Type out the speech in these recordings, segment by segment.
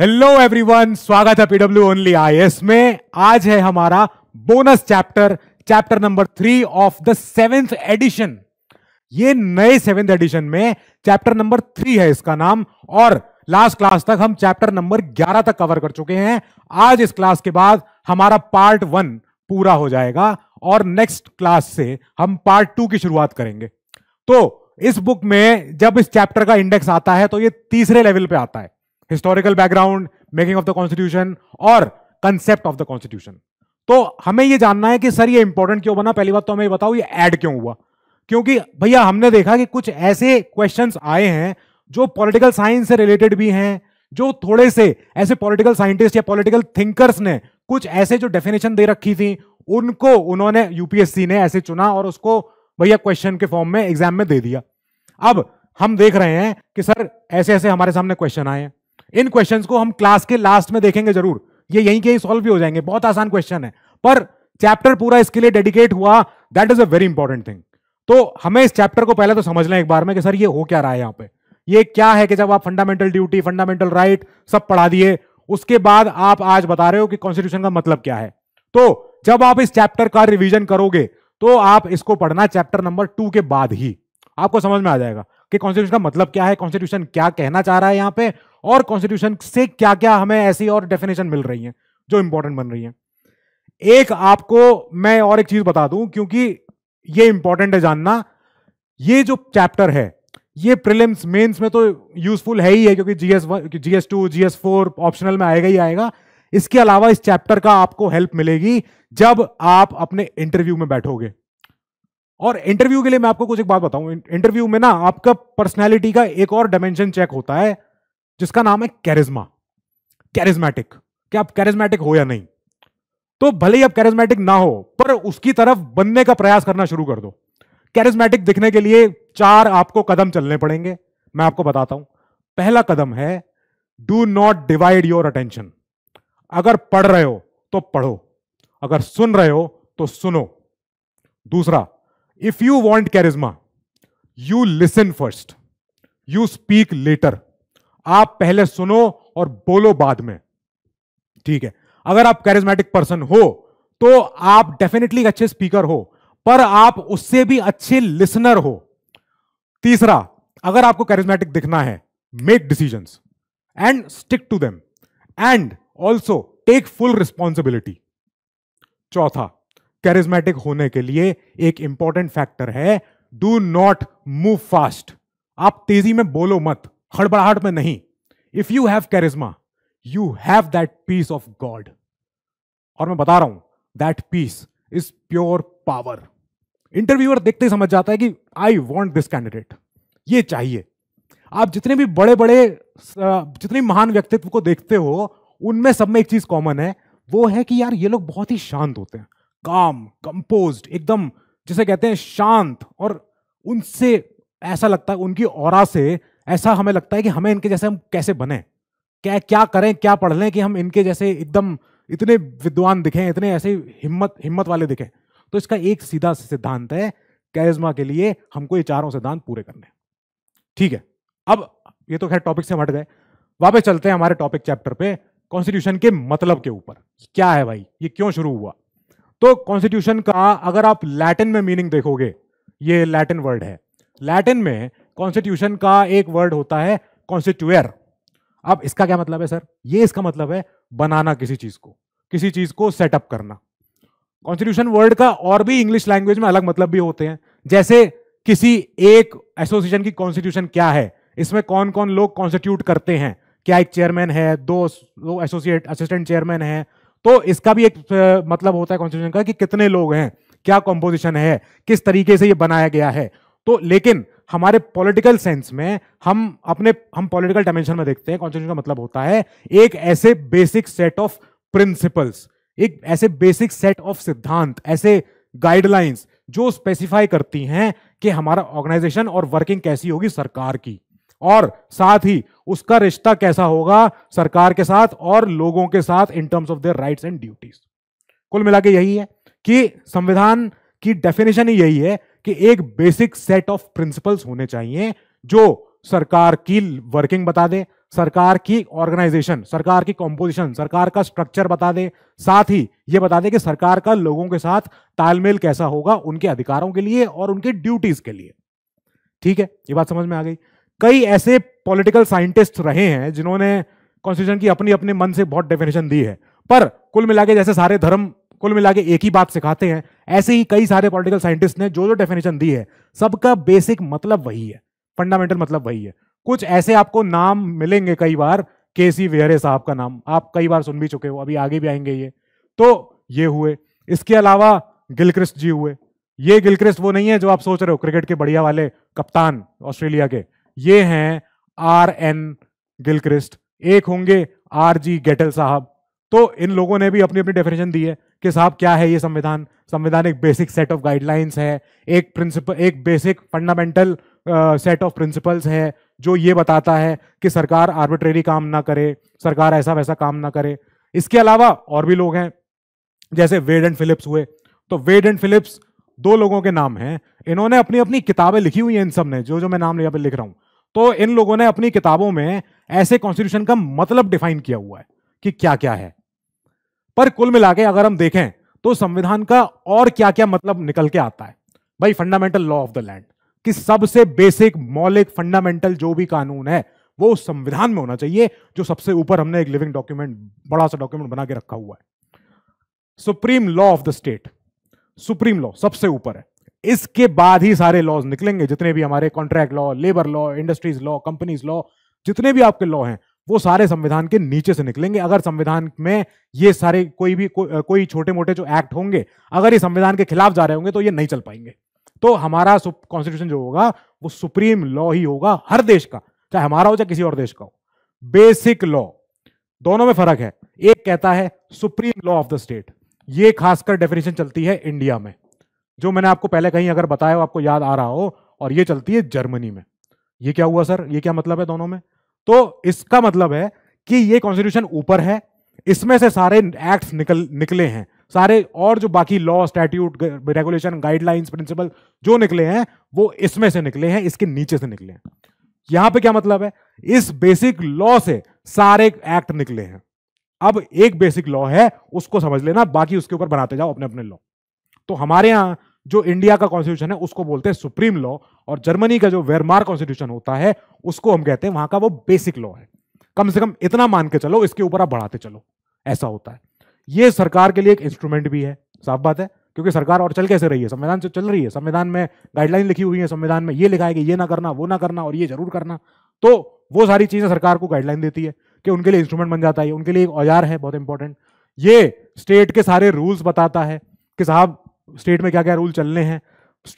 hello everyone स्वागत है PW only I में आज है हमारा bonus chapter chapter number three of the seventh edition ये नए सेवेंथ एडिशन में चैप्टर नंबर थ्री है इसका नाम और लास्ट क्लास तक हम चैप्टर नंबर ग्यारह तक कवर कर चुके हैं आज इस क्लास के बाद हमारा पार्ट वन पूरा हो जाएगा और नेक्स्ट क्लास से हम पार्ट टू की शुरुआत करेंगे तो इस बुक में जब इस चैप्टर का इंडेक्स आता है तो ये तीसरे लेवल पे आता है historical background making of the constitution और कंसेप्ट ऑफ द कॉन्स्टिट्यूशन तो हमें ये जानना है कि सर ये इंपॉर्टेंट क्यों बना पहली बात तो हमें बताओ ये ऐड क्यों हुआ क्योंकि भैया हमने देखा कि कुछ ऐसे क्वेश्चंस आए हैं जो पॉलिटिकल साइंस से रिलेटेड भी हैं जो थोड़े से ऐसे पॉलिटिकल साइंटिस्ट या पॉलिटिकल थिंकर्स ने कुछ ऐसे जो डेफिनेशन दे रखी थी उनको उन्होंने यूपीएससी ने ऐसे चुना और उसको भैया क्वेश्चन के फॉर्म में एग्जाम में दे दिया अब हम देख रहे हैं कि सर ऐसे ऐसे हमारे सामने क्वेश्चन आए हैं इन क्वेश्चंस को हम क्लास के लास्ट में देखेंगे जरूर ये यहीं के ही सॉल्व भी हो जाएंगे बहुत आसान क्वेश्चन है पर चैप्टर पूरा इसके लिए डेडिकेट हुआ that is a very important thing तो हमें इस चैप्टर को पहले तो समझ लें एक बार में कि सर ये हो क्या रहा है यहाँ पे ये क्या है कि जब आप फंडामेंटल ड्यूटी फंडामेंटल राइट सब पढ़ा दिए उसके बाद आप आज बता रहे हो कि कॉन्स्टिट्यूशन का मतलब क्या है तो जब आप इस चैप्टर का रिवीजन करोगे तो आप इसको पढ़ना चैप्टर नंबर टू के बाद ही आपको समझ में आ जाएगा कि कॉन्स्टिट्यूशन का मतलब क्या है कॉन्स्टिट्यूशन क्या कहना चाह रहा है यहाँ पे और कॉन्स्टिट्यूशन से क्या क्या हमें ऐसी और डेफिनेशन मिल रही है जो इंपॉर्टेंट बन रही है एक आपको मैं और एक चीज बता दूं क्योंकि ये इंपॉर्टेंट है जानना ये जो चैप्टर है ये प्रिलिम्स मेंस में तो यूजफुल है ही है क्योंकि GS GS two GS four optional में आएगा ही आएगा इसके अलावा इस चैप्टर का आपको हेल्प मिलेगी जब आप अपने इंटरव्यू में बैठोगे और इंटरव्यू के लिए मैं आपको कुछ एक बात बताऊं इंटरव्यू में ना आपका पर्सनैलिटी का एक और डायमेंशन चेक होता है जिसका नाम है कैरिज्मा कैरिज्मेटिक क्या आप कैरिज्मेटिक हो या नहीं तो भले ही आप कैरिज्मेटिक ना हो पर उसकी तरफ बनने का प्रयास करना शुरू कर दो कैरिज्मेटिक दिखने के लिए चार आपको कदम चलने पड़ेंगे मैं आपको बताता हूं पहला कदम है do not divide your attention अगर पढ़ रहे हो तो पढ़ो अगर सुन रहे हो तो सुनो दूसरा if you want charisma you listen first you speak later आप पहले सुनो और बोलो बाद में ठीक है अगर आप कैरिज्मेटिक पर्सन हो तो आप डेफिनेटली अच्छे स्पीकर हो पर आप उससे भी अच्छे लिसनर हो तीसरा अगर आपको कैरिज्मेटिक दिखना है make decision and stick to them and also take full responsibility चौथा कैरिज्मेटिक होने के लिए एक इंपॉर्टेंट फैक्टर है डू नॉट मूव फास्ट आप तेजी में बोलो मत हड़बड़ाहट में नहीं if you have charisma you have that peace of God और मैं बता रहा हूं that peace is pure power interviewer देखते ही समझ जाता है कि आई वॉन्ट दिस कैंडिडेट ये चाहिए आप जितने भी बड़े बड़े जितने महान व्यक्तित्व को देखते हो उनमें सब में एक चीज कॉमन है वो है कि यार ये लोग बहुत ही शांत होते हैं काम कंपोज एकदम जिसे कहते हैं शांत और उनसे ऐसा लगता है उनकी और से ऐसा हमें लगता है कि हमें इनके जैसे हम कैसे बने क्या क्या करें क्या पढ़ लें कि हम इनके जैसे एकदम इतने विद्वान दिखें इतने ऐसे हिम्मत हिम्मत वाले दिखें तो इसका एक सीधा सिद्धांत है कैरिज्मा के लिए हमको ये चारों सिद्धांत पूरे करने ठीक है अब ये तो खैर टॉपिक से हट गए वापस चलते हैं हमारे टॉपिक चैप्टर पे कॉन्स्टिट्यूशन के मतलब के ऊपर क्या है भाई ये क्यों शुरू हुआ तो कॉन्स्टिट्यूशन का अगर आप लैटिन में मीनिंग देखोगे ये लैटिन वर्ड है लैटिन में कॉन्स्टिट्यूशन का एक वर्ड होता है कॉन्स्टिट्यूयर अब इसका क्या मतलब है सर ये इसका मतलब है बनाना किसी चीज को किसी चीज को सेटअप करना कॉन्स्टिट्यूशन वर्ड का और भी इंग्लिश लैंग्वेज में अलग मतलब भी होते हैं जैसे किसी एक एसोसिएशन की कॉन्स्टिट्यूशन क्या है इसमें कौन कौन लोग कॉन्स्टिट्यूट करते हैं क्या एक चेयरमैन है दो दो एसोसिएट असिस्टेंट चेयरमैन है तो इसका भी एक मतलब होता है कॉन्स्टिट्यूशन का कि कितने लोग हैं क्या कॉम्पोजिशन है किस तरीके से ये बनाया गया है तो लेकिन हमारे पॉलिटिकल सेंस में हम अपने हम पॉलिटिकल डायमेंशन में देखते हैं कॉन्स्टिट्यूशन का मतलब होता है एक ऐसे बेसिक सेट ऑफ प्रिंसिपल्स एक ऐसे बेसिक सेट ऑफ सिद्धांत ऐसे गाइडलाइंस जो स्पेसिफाई करती हैं कि हमारा ऑर्गेनाइजेशन और वर्किंग कैसी होगी सरकार की और साथ ही उसका रिश्ता कैसा होगा सरकार के साथ और लोगों के साथ in terms of their rights and duties कुल मिला के यही है कि संविधान की डेफिनेशन ही यही है कि एक बेसिक सेट ऑफ प्रिंसिपल्स होने चाहिए जो सरकार की वर्किंग बता दे सरकार की ऑर्गेनाइजेशन सरकार की कॉम्पोजिशन सरकार का स्ट्रक्चर बता दे साथ ही ये बता दे कि सरकार का लोगों के साथ तालमेल कैसा होगा उनके अधिकारों के लिए और उनके ड्यूटीज के लिए ठीक है ये बात समझ में आ गई कई ऐसे पॉलिटिकल साइंटिस्ट रहे हैं जिन्होंने कॉन्स्टिट्यूशन की अपनी अपने मन से बहुत डेफिनेशन दी है पर कुल मिला के जैसे सारे धर्म कुल मिला के एक ही बात सिखाते हैं ऐसे ही कई सारे पॉलिटिकल साइंटिस्ट ने जो जो डेफिनेशन दी है सबका बेसिक मतलब वही है फंडामेंटल मतलब वही है कुछ ऐसे आपको नाम मिलेंगे कई बार के सी वेहरे साहब का नाम आप कई बार सुन भी चुके हो अभी आगे भी आएंगे ये तो ये हुए इसके अलावा गिलक्रिस्ट जी हुए ये गिलक्रिस्ट वो नहीं है जो आप सोच रहे हो क्रिकेट के बढ़िया वाले कप्तान ऑस्ट्रेलिया के ये हैं आर एन गिलक्रिस्ट एक होंगे आर जी गेटल साहब तो इन लोगों ने भी अपनी अपनी डेफिनेशन दी है कि साहब क्या है ये संविधान संविधान एक बेसिक सेट ऑफ गाइडलाइंस है एक प्रिंसिपल एक basic fundamental set of principles है जो ये बताता है कि सरकार आर्बिट्रेरी काम ना करे सरकार ऐसा वैसा काम ना करे इसके अलावा और भी लोग हैं जैसे वेड एंड फिलिप्स हुए तो वेड एंड फिलिप्स दो लोगों के नाम हैं इन्होंने अपनी अपनी किताबें लिखी हुई हैं इन सब ने जो जो मैं नाम यहाँ पर लिख रहा हूँ तो इन लोगों ने अपनी किताबों में ऐसे कॉन्स्टिट्यूशन का मतलब डिफाइन किया हुआ है कि क्या क्या है पर कुल मिला के अगर हम देखें तो संविधान का और क्या क्या मतलब निकल के आता है भाई fundamental law of the land कि सबसे बेसिक मौलिक फंडामेंटल जो भी कानून है वो संविधान में होना चाहिए जो सबसे ऊपर हमने एक लिविंग डॉक्यूमेंट बड़ा सा डॉक्यूमेंट बना के रखा हुआ है supreme law of the state supreme law सबसे ऊपर है इसके बाद ही सारे लॉज निकलेंगे जितने भी हमारे contract law labour law industries law companies law जितने भी आपके लॉ हैं वो सारे संविधान के नीचे से निकलेंगे अगर संविधान में ये सारे कोई भी को, कोई छोटे मोटे जो एक्ट होंगे अगर ये संविधान के खिलाफ जा रहे होंगे तो ये नहीं चल पाएंगे तो हमारा कॉन्स्टिट्यूशन जो होगा वो सुप्रीम लॉ ही होगा हर देश का चाहे हमारा हो चाहे किसी और देश का हो बेसिक लॉ दोनों में फर्क है एक कहता है supreme law of the state ये खासकर डेफिनेशन चलती है इंडिया में जो मैंने आपको पहले कहीं अगर बताया हो आपको याद आ रहा हो और ये चलती है जर्मनी में ये क्या हुआ सर ये क्या मतलब है दोनों में तो इसका मतलब है कि ये कॉन्स्टिट्यूशन ऊपर है इसमें से सारे एक्ट्स निकल निकले हैं सारे और जो बाकी law statute regulation guidelines principle जो निकले हैं वो इसमें से निकले हैं इसके नीचे से निकले हैं यहां पे क्या मतलब है इस बेसिक लॉ से सारे एक्ट निकले हैं अब एक बेसिक लॉ है उसको समझ लेना बाकी उसके ऊपर बनाते जाओ अपने अपने लॉ तो हमारे यहां जो इंडिया का कॉन्स्टिट्यूशन है उसको बोलते हैं सुप्रीम लॉ और जर्मनी का जो वेरमार कॉन्स्टिट्यूशन होता है उसको हम कहते हैं वहां का वो बेसिक लॉ है कम से कम इतना मान के चलो इसके ऊपर आप बढ़ाते चलो ऐसा होता है ये सरकार के लिए एक इंस्ट्रूमेंट भी है साफ बात है क्योंकि सरकार और चल कैसे रही है संविधान से चल रही है संविधान में गाइडलाइन लिखी हुई है संविधान में ये लिखा है कि ये ना करना वो ना करना और ये जरूर करना तो वो सारी चीज़ें सरकार को गाइडलाइन देती है कि उनके लिए इंस्ट्रूमेंट बन जाता है उनके लिए एक औजार है बहुत इंपॉर्टेंट ये स्टेट के सारे रूल्स बताता है कि साहब स्टेट में क्या क्या रूल चलने हैं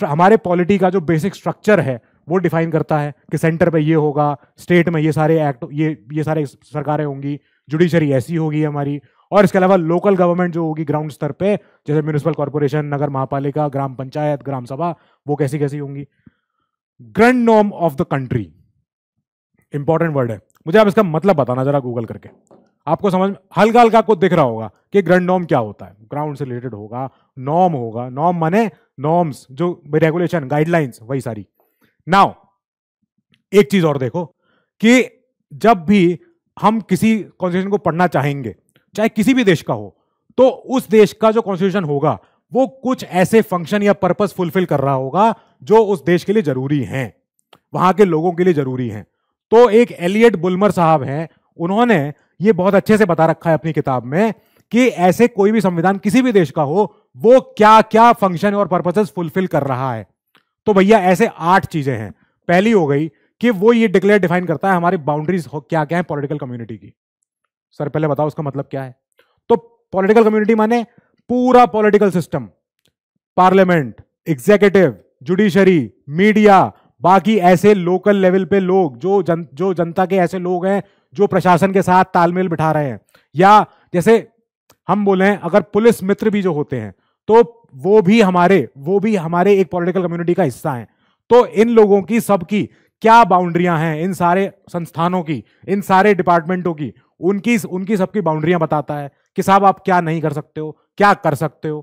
हमारे पॉलिटी का जो बेसिक स्ट्रक्चर है वो डिफाइन करता है कि सेंटर पे ये होगा स्टेट में ये सारे एक्ट ये ये सारे सरकारें होंगी जुडिशरी ऐसी होगी हमारी और इसके अलावा लोकल गवर्नमेंट जो होगी ग्राउंड स्तर पे जैसे म्यूनिसिपल कॉरपोरेशन नगर महापालिका ग्राम पंचायत ग्राम सभा वो कैसी कैसी होंगी grand norm of the country important word है मुझे आप इसका मतलब बताना जरा गूगल करके आपको समझ हल्का हल्का आपको दिख रहा होगा कि ग्रैंड नॉर्म क्या होता है ग्राउंड से रिलेटेड होगा नॉर्म होगा नॉर्म माने नॉर्म्स जो रेगुलेशन गाइडलाइंस वही सारी नाउ एक चीज और देखो कि जब भी हम किसी कॉन्स्टिट्यूशन को पढ़ना चाहेंगे चाहे किसी भी देश का हो तो उस देश का जो कॉन्स्टिट्यूशन होगा वो कुछ ऐसे फंक्शन या पर्पस फुलफिल कर रहा होगा जो उस देश के लिए जरूरी हैं वहां के लोगों के लिए जरूरी हैं तो एक एलियट बुलमर साहब हैं उन्होंने ये बहुत अच्छे से बता रखा है अपनी किताब में कि ऐसे कोई भी संविधान किसी भी देश का हो वो क्या क्या फंक्शन और पर्पसेस फुलफिल कर रहा है तो भैया ऐसे आठ चीजें हैं पहली हो गई कि वो ये डिक्लेयर डिफाइन करता है हमारी बाउंड्रीज क्या क्या है पॉलिटिकल कम्युनिटी की सर पहले बताओ उसका मतलब क्या है तो पॉलिटिकल कम्युनिटी माने पूरा political system parliament executive judiciary media बाकी ऐसे लोकल लेवल पे लोग जो जन जो जनता के ऐसे लोग हैं जो प्रशासन के साथ तालमेल बिठा रहे हैं या जैसे हम बोले अगर पुलिस मित्र भी जो होते हैं तो वो भी हमारे वो भी हमारे एक पॉलिटिकल कम्युनिटी का हिस्सा हैं तो इन लोगों की सबकी क्या बाउंड्रियां हैं इन सारे संस्थानों की इन सारे डिपार्टमेंटों की उनकी उनकी सबकी बाउंड्रियां बताता है कि साहब आप क्या नहीं कर सकते हो क्या कर सकते हो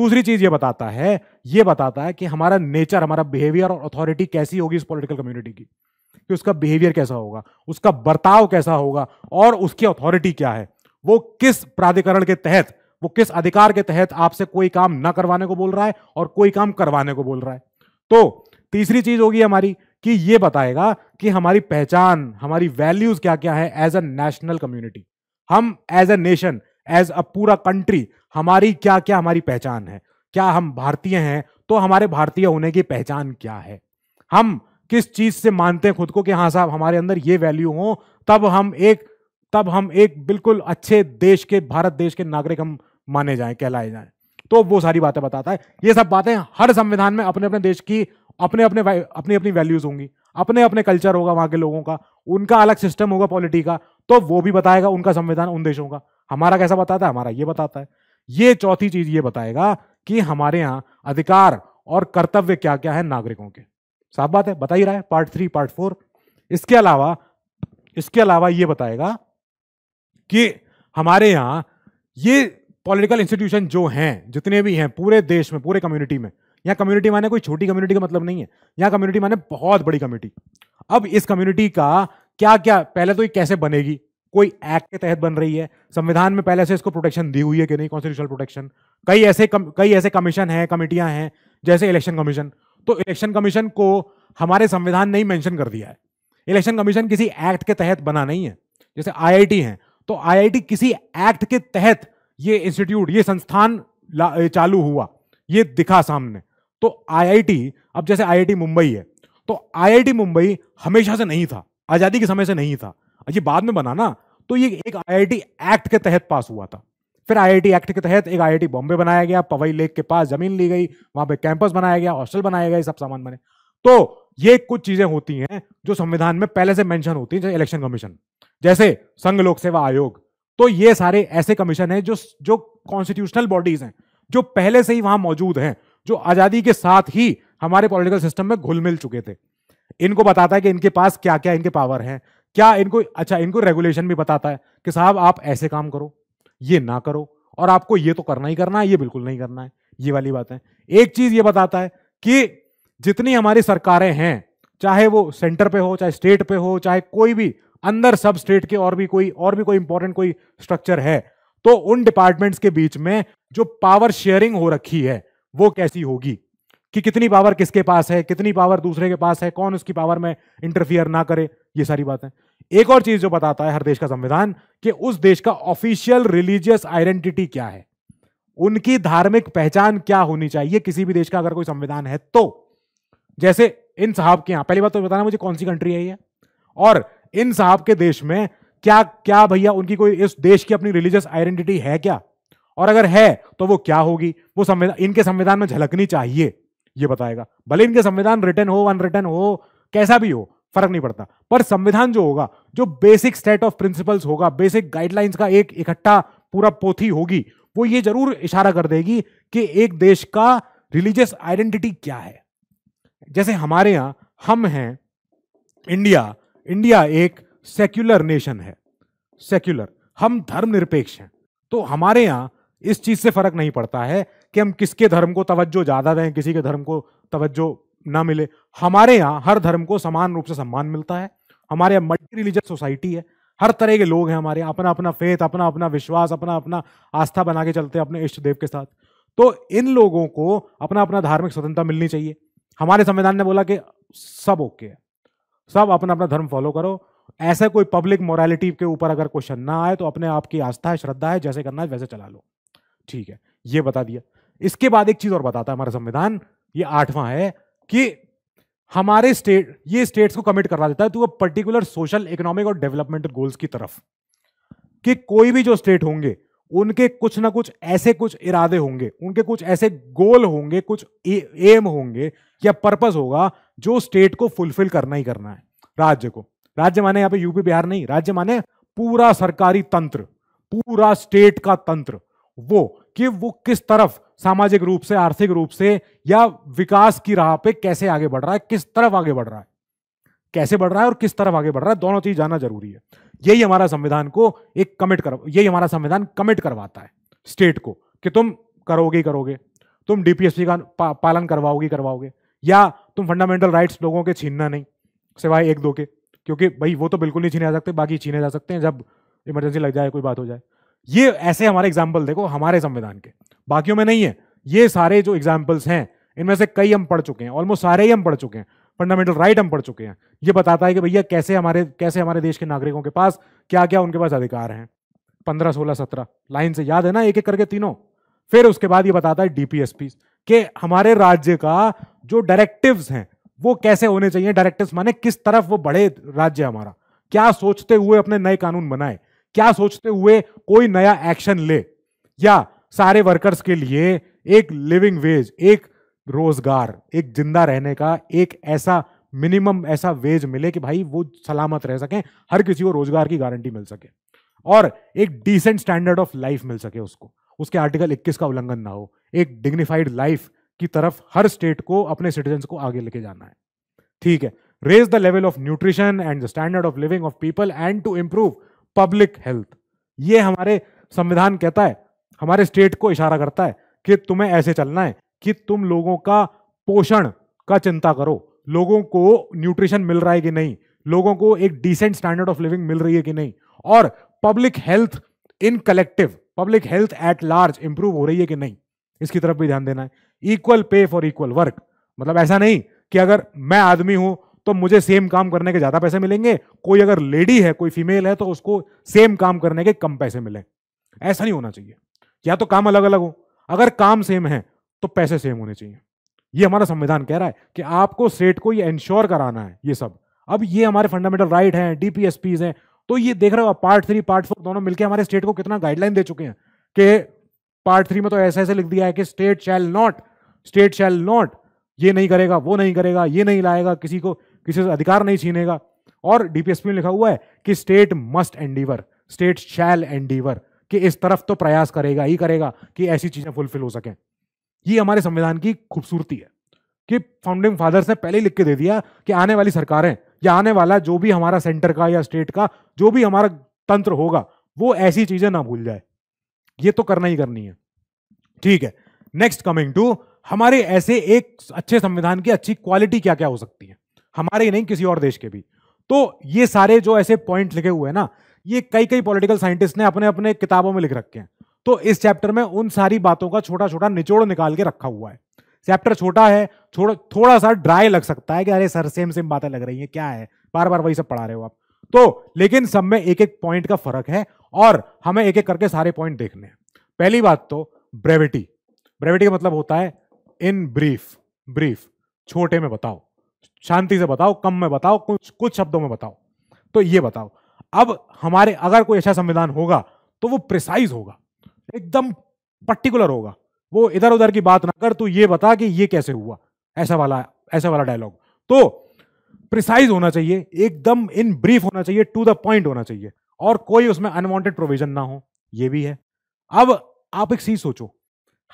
दूसरी चीज ये बताता है ये बताता है कि हमारा नेचर हमारा बिहेवियर और अथॉरिटी कैसी होगी इस पॉलिटिकल कम्युनिटी की कि उसका बिहेवियर कैसा होगा उसका बर्ताव कैसा होगा और उसकी अथॉरिटी क्या है वो किस प्राधिकरण के तहत वो किस अधिकार के तहत आपसे कोई काम ना करवाने को बोल रहा है और कोई काम करवाने को बोल रहा है तो तीसरी चीज होगी हमारी कि ये बताएगा कि हमारी पहचान हमारी वैल्यूज क्या क्या है एज अ नेशनल कम्युनिटी हम as a nation as a पूरा कंट्री हमारी क्या क्या हमारी पहचान है क्या हम भारतीय हैं तो हमारे भारतीय होने की पहचान क्या है हम किस चीज से मानते हैं खुद को कि हाँ साहब हमारे अंदर ये वैल्यू हो तब हम एक तब हम एक बिल्कुल अच्छे देश के भारत देश के नागरिक हम माने जाए कहलाए जाए तो वो सारी बातें बताता है ये सब बातें हर संविधान में अपने अपने देश की अपने अपने अपनी अपनी वैल्यूज होंगी अपने अपने कल्चर होगा वहां के लोगों का उनका अलग सिस्टम होगा पॉलिटी का तो वो भी बताएगा उनका संविधान उन देशों का हमारा कैसा बताता है हमारा ये बताता है ये चौथी चीज ये बताएगा कि हमारे यहाँ अधिकार और कर्तव्य क्या क्या है नागरिकों के साफ बात है बता ही रहा है पार्ट थ्री पार्ट फोर इसके अलावा इसके अलावा ये बताएगा कि हमारे यहाँ ये पॉलिटिकल इंस्टीट्यूशन जो हैं जितने भी हैं पूरे देश में पूरे कम्युनिटी में यहाँ कम्युनिटी माने कोई छोटी कम्युनिटी का मतलब नहीं है यहाँ कम्युनिटी माने बहुत बड़ी कम्युनिटी अब इस कम्युनिटी का क्या क्या पहले तो ये कैसे बनेगी कोई एक्ट के तहत बन रही है संविधान में पहले से इसको प्रोटेक्शन दी हुई है कि नहीं कॉन्स्टिट्यूशनल प्रोटेक्शन कई ऐसे कम, कई ऐसे कमीशन हैं कमेटियाँ हैं जैसे इलेक्शन कमीशन तो इलेक्शन कमीशन को हमारे संविधान ने ही मैंशन कर दिया है इलेक्शन कमीशन किसी एक्ट के तहत बना नहीं है जैसे आईआईटी हैं तो आईआईटी किसी एक्ट के तहत ये इंस्टीट्यूट ये संस्थान चालू हुआ ये दिखा सामने तो आईआईटी अब जैसे आईआईटी मुंबई है तो आईआईटी मुंबई हमेशा से नहीं था आज़ादी के समय से नहीं था ये बाद में बना ना तो ये एक आईआईटी एक्ट के तहत पास हुआ था फिर आईआईटी एक्ट के तहत एक आईआईटी बॉम्बे बनाया गया पवई लेक के पास जमीन ली गई वहां पे कैंपस बनाया गया हॉस्टल बनाया गया सब सामान बने तो ये कुछ चीजें होती हैं जो संविधान में पहले से मेंशन होती है इलेक्शन कमीशन जैसे संघ लोक सेवा आयोग तो ये सारे ऐसे कमीशन हैं जो जो कॉन्स्टिट्यूशनल बॉडीज हैं जो पहले से ही वहां मौजूद हैं जो आजादी के साथ ही हमारे पॉलिटिकल सिस्टम में घुल मिल चुके थे इनको बताता है कि इनके पास क्या क्या इनके पावर हैं क्या इनको अच्छा इनको रेगुलेशन भी बताता है कि साहब आप ऐसे काम करो ये ना करो और आपको ये तो करना ही करना है ये बिल्कुल नहीं करना है ये वाली बात है एक चीज ये बताता है कि जितनी हमारी सरकारें हैं चाहे वो सेंटर पे हो चाहे स्टेट पे हो चाहे कोई भी अंदर सब स्टेट के और भी कोई और भी कोई इंपॉर्टेंट कोई स्ट्रक्चर है तो उन डिपार्टमेंट्स के बीच में जो पावर शेयरिंग हो रखी है वो कैसी होगी कि कितनी पावर किसके पास है कितनी पावर दूसरे के पास है कौन उसकी पावर में इंटरफियर ना करे ये सारी बातें एक और चीज जो बताता है हर देश का संविधान कि उस देश का ऑफिशियल रिलीजियस आइडेंटिटी क्या है उनकी धार्मिक पहचान क्या होनी चाहिए किसी भी देश का अगर कोई संविधान है तो जैसे इन साहब के यहां पहली बात तो बताना मुझे कौन सी कंट्री है ये और इन साहब के देश में क्या क्या भैया उनकी कोई इस देश की अपनी रिलीजियस आइडेंटिटी है क्या और अगर है तो वो क्या होगी वो संविधान इनके संविधान में झलकनी चाहिए ये बताएगा भले इनके संविधान रिटर्न हो अनरिटर्न हो कैसा भी हो फर्क नहीं पड़ता पर संविधान जो होगा जो बेसिक सेट ऑफ प्रिंसिपल्स होगा बेसिक गाइडलाइंस का एक इकट्ठा पूरा पोथी होगी वो ये जरूर इशारा कर देगी कि एक देश का रिलीजियस आइडेंटिटी क्या है जैसे हमारे यहां हम हैं इंडिया इंडिया एक सेक्युलर नेशन है सेक्युलर हम धर्म निरपेक्ष हैं तो हमारे यहाँ इस चीज से फर्क नहीं पड़ता है कि हम किसके धर्म को तवज्जो ज्यादा दें किसी के धर्म को तवज्जो ना मिले हमारे यहाँ हर धर्म को समान रूप से सम्मान मिलता है हमारे यहाँ मल्टी रिलीजियस सोसाइटी है हर तरह के लोग हैं हमारे अपना अपना फेथ अपना अपना विश्वास अपना अपना आस्था बना के चलते हैं अपने इष्ट देव के साथ तो इन लोगों को अपना अपना धार्मिक स्वतंत्रता मिलनी चाहिए हमारे संविधान ने बोला कि सब ओके है सब अपना अपना धर्म फॉलो करो ऐसा कोई पब्लिक मोरालिटी के ऊपर अगर क्वेश्चन ना आए तो अपने आप की आस्था है श्रद्धा है जैसे करना है वैसे चला लो ठीक है ये बता दिया इसके बाद एक चीज और बताता है हमारा संविधान ये आठवां है कि हमारे स्टेट ये स्टेट्स को कमिट करवा देता है तो पर्टिकुलर सोशल इकोनॉमिक और डेवलपमेंट गोल्स की तरफ कि कोई भी जो स्टेट होंगे उनके कुछ ना कुछ ऐसे कुछ इरादे होंगे उनके कुछ ऐसे गोल होंगे कुछ ए, एम होंगे या पर्पस होगा जो स्टेट को फुलफिल करना ही करना है राज्य को राज्य माने यहां पे यूपी बिहार नहीं राज्य माने पूरा सरकारी तंत्र पूरा स्टेट का तंत्र वो कि वो किस तरफ सामाजिक रूप से आर्थिक रूप से या विकास की राह पे कैसे आगे बढ़ रहा है किस तरफ आगे बढ़ रहा है कैसे बढ़ रहा है और किस तरफ आगे बढ़ रहा है दोनों चीज जानना जरूरी है यही हमारा संविधान को एक कमिट कर यही हमारा संविधान कमिट करवाता है स्टेट को कि तुम करोगे करोगे तुम डीपीएससी का पालन करवाओगे करवाओगे या तुम फंडामेंटल राइट्स लोगों के छीनना नहीं सिवाय एक दो के क्योंकि भाई वो तो बिल्कुल नहीं छीने जा सकते बाकी छीने जा सकते हैं जब इमरजेंसी लग जाए कोई बात हो जाए ये ऐसे हमारे एग्जाम्पल देखो हमारे संविधान के बाकियों में नहीं है ये सारे जो एग्जाम्पल्स हैं इनमें से कई हम पढ़ चुके हैं ऑलमोस्ट सारे ही हम पढ़ चुके हैं फंडामेंटल राइट हम पढ़ चुके हैं ये बताता है कि भैया कैसे हमारे कैसे हमारे देश के नागरिकों के पास क्या क्या उनके पास अधिकार हैं पंद्रह सोलह सत्रह लाइन से याद है ना एक एक करके तीनों फिर उसके बाद ये बताता है डीपीएसपी के हमारे राज्य का जो डायरेक्टिव्स हैं वो कैसे होने चाहिए डायरेक्टिव्स माने किस तरफ वो बढ़े राज्य हमारा क्या सोचते हुए अपने नए कानून बनाए क्या सोचते हुए कोई नया एक्शन ले या सारे वर्कर्स के लिए एक लिविंग वेज एक रोजगार एक जिंदा रहने का एक ऐसा मिनिमम ऐसा वेज मिले कि भाई वो सलामत रह सके हर किसी को रोजगार की गारंटी मिल सके और एक डिसेंट स्टैंडर्ड ऑफ लाइफ मिल सके उसको उसके आर्टिकल 21 का उल्लंघन ना हो एक डिग्निफाइड लाइफ की तरफ हर स्टेट को अपने सिटीजन को आगे लेके जाना है ठीक है raise the level of nutrition and the standard of living of people and to improve public health ये हमारे संविधान कहता है हमारे स्टेट को इशारा करता है कि तुम्हें ऐसे चलना है कि तुम लोगों का पोषण का चिंता करो लोगों को न्यूट्रिशन मिल रहा है कि नहीं लोगों को एक डिसेंट स्टैंडर्ड ऑफ लिविंग मिल रही है कि नहीं और public health in collective public health at large improve हो रही है कि नहीं इसकी तरफ भी ध्यान देना है equal pay for equal work मतलब ऐसा नहीं कि अगर मैं आदमी हूं तो मुझे सेम काम करने के ज्यादा पैसे मिलेंगे कोई अगर लेडी है कोई फीमेल है तो उसको सेम काम करने के कम पैसे मिले ऐसा नहीं होना चाहिए या तो काम अलग अलग हो अगर काम सेम है तो पैसे सेम होने चाहिए ये हमारा संविधान कह रहा है कि आपको सेट को ये इंश्योर कराना है ये सब अब ये हमारे फंडामेंटल राइट हैं डीपीएसपीज हैं तो ये देख रहे हो पार्ट थ्री पार्ट फोर दोनों मिलकर हमारे स्टेट को कितना गाइडलाइन दे चुके हैं कि पार्ट थ्री में तो ऐसे ऐसे लिख दिया है कि state shall not state shall not ये नहीं करेगा वो नहीं करेगा ये नहीं लाएगा किसी को किसी से अधिकार नहीं छीनेगा और डीपीएसपी में लिखा हुआ है कि state must endeavour state shall endeavour कि इस तरफ तो प्रयास करेगा ही करेगा कि ऐसी चीजें फुलफिल हो सकें ये हमारे संविधान की खूबसूरती है कि फाउंडिंग फादर्स ने पहले ही लिख के दे दिया कि आने वाली सरकारें या आने वाला जो भी हमारा सेंटर का या स्टेट का जो भी हमारा तंत्र होगा वो ऐसी चीजें ना भूल जाए ये तो करना ही करनी है ठीक है नेक्स्ट कमिंग टू हमारे ऐसे एक अच्छे संविधान की अच्छी क्वालिटी क्या क्या हो सकती है हमारे ही नहीं किसी और देश के भी तो ये सारे जो ऐसे पॉइंट लिखे हुए हैं ना ये कई कई पॉलिटिकल साइंटिस्ट ने अपने अपने किताबों में लिख रखे हैं तो इस चैप्टर में उन सारी बातों का छोटा छोटा निचोड़ निकाल के रखा हुआ है चैप्टर छोटा है थोड़ा थोड़ा सा ड्राई लग सकता है कि अरे सर सेम सेम बातें लग रही हैं क्या है बार बार वही सब पढ़ा रहे हो आप तो लेकिन सब में एक एक पॉइंट का फर्क है और हमें एक एक करके सारे पॉइंट देखने हैं पहली बात तो ब्रेविटी ब्रेविटी का मतलब होता है इन ब्रीफ ब्रीफ छोटे में बताओ शांति से बताओ कम में बताओ कुछ कुछ शब्दों में बताओ तो ये बताओ अब हमारे अगर कोई ऐसा अच्छा संविधान होगा तो वो प्रिसाइज होगा एकदम पर्टिकुलर होगा वो इधर उधर की बात ना कर तू ये बता कि ये कैसे हुआ ऐसा वाला ऐसा वाला डायलॉग तो प्रिसाइज होना चाहिए एकदम इन ब्रीफ होना चाहिए टू द पॉइंट होना चाहिए और कोई उसमें अनवांटेड प्रोविजन ना हो ये भी है अब आप एक चीज सोचो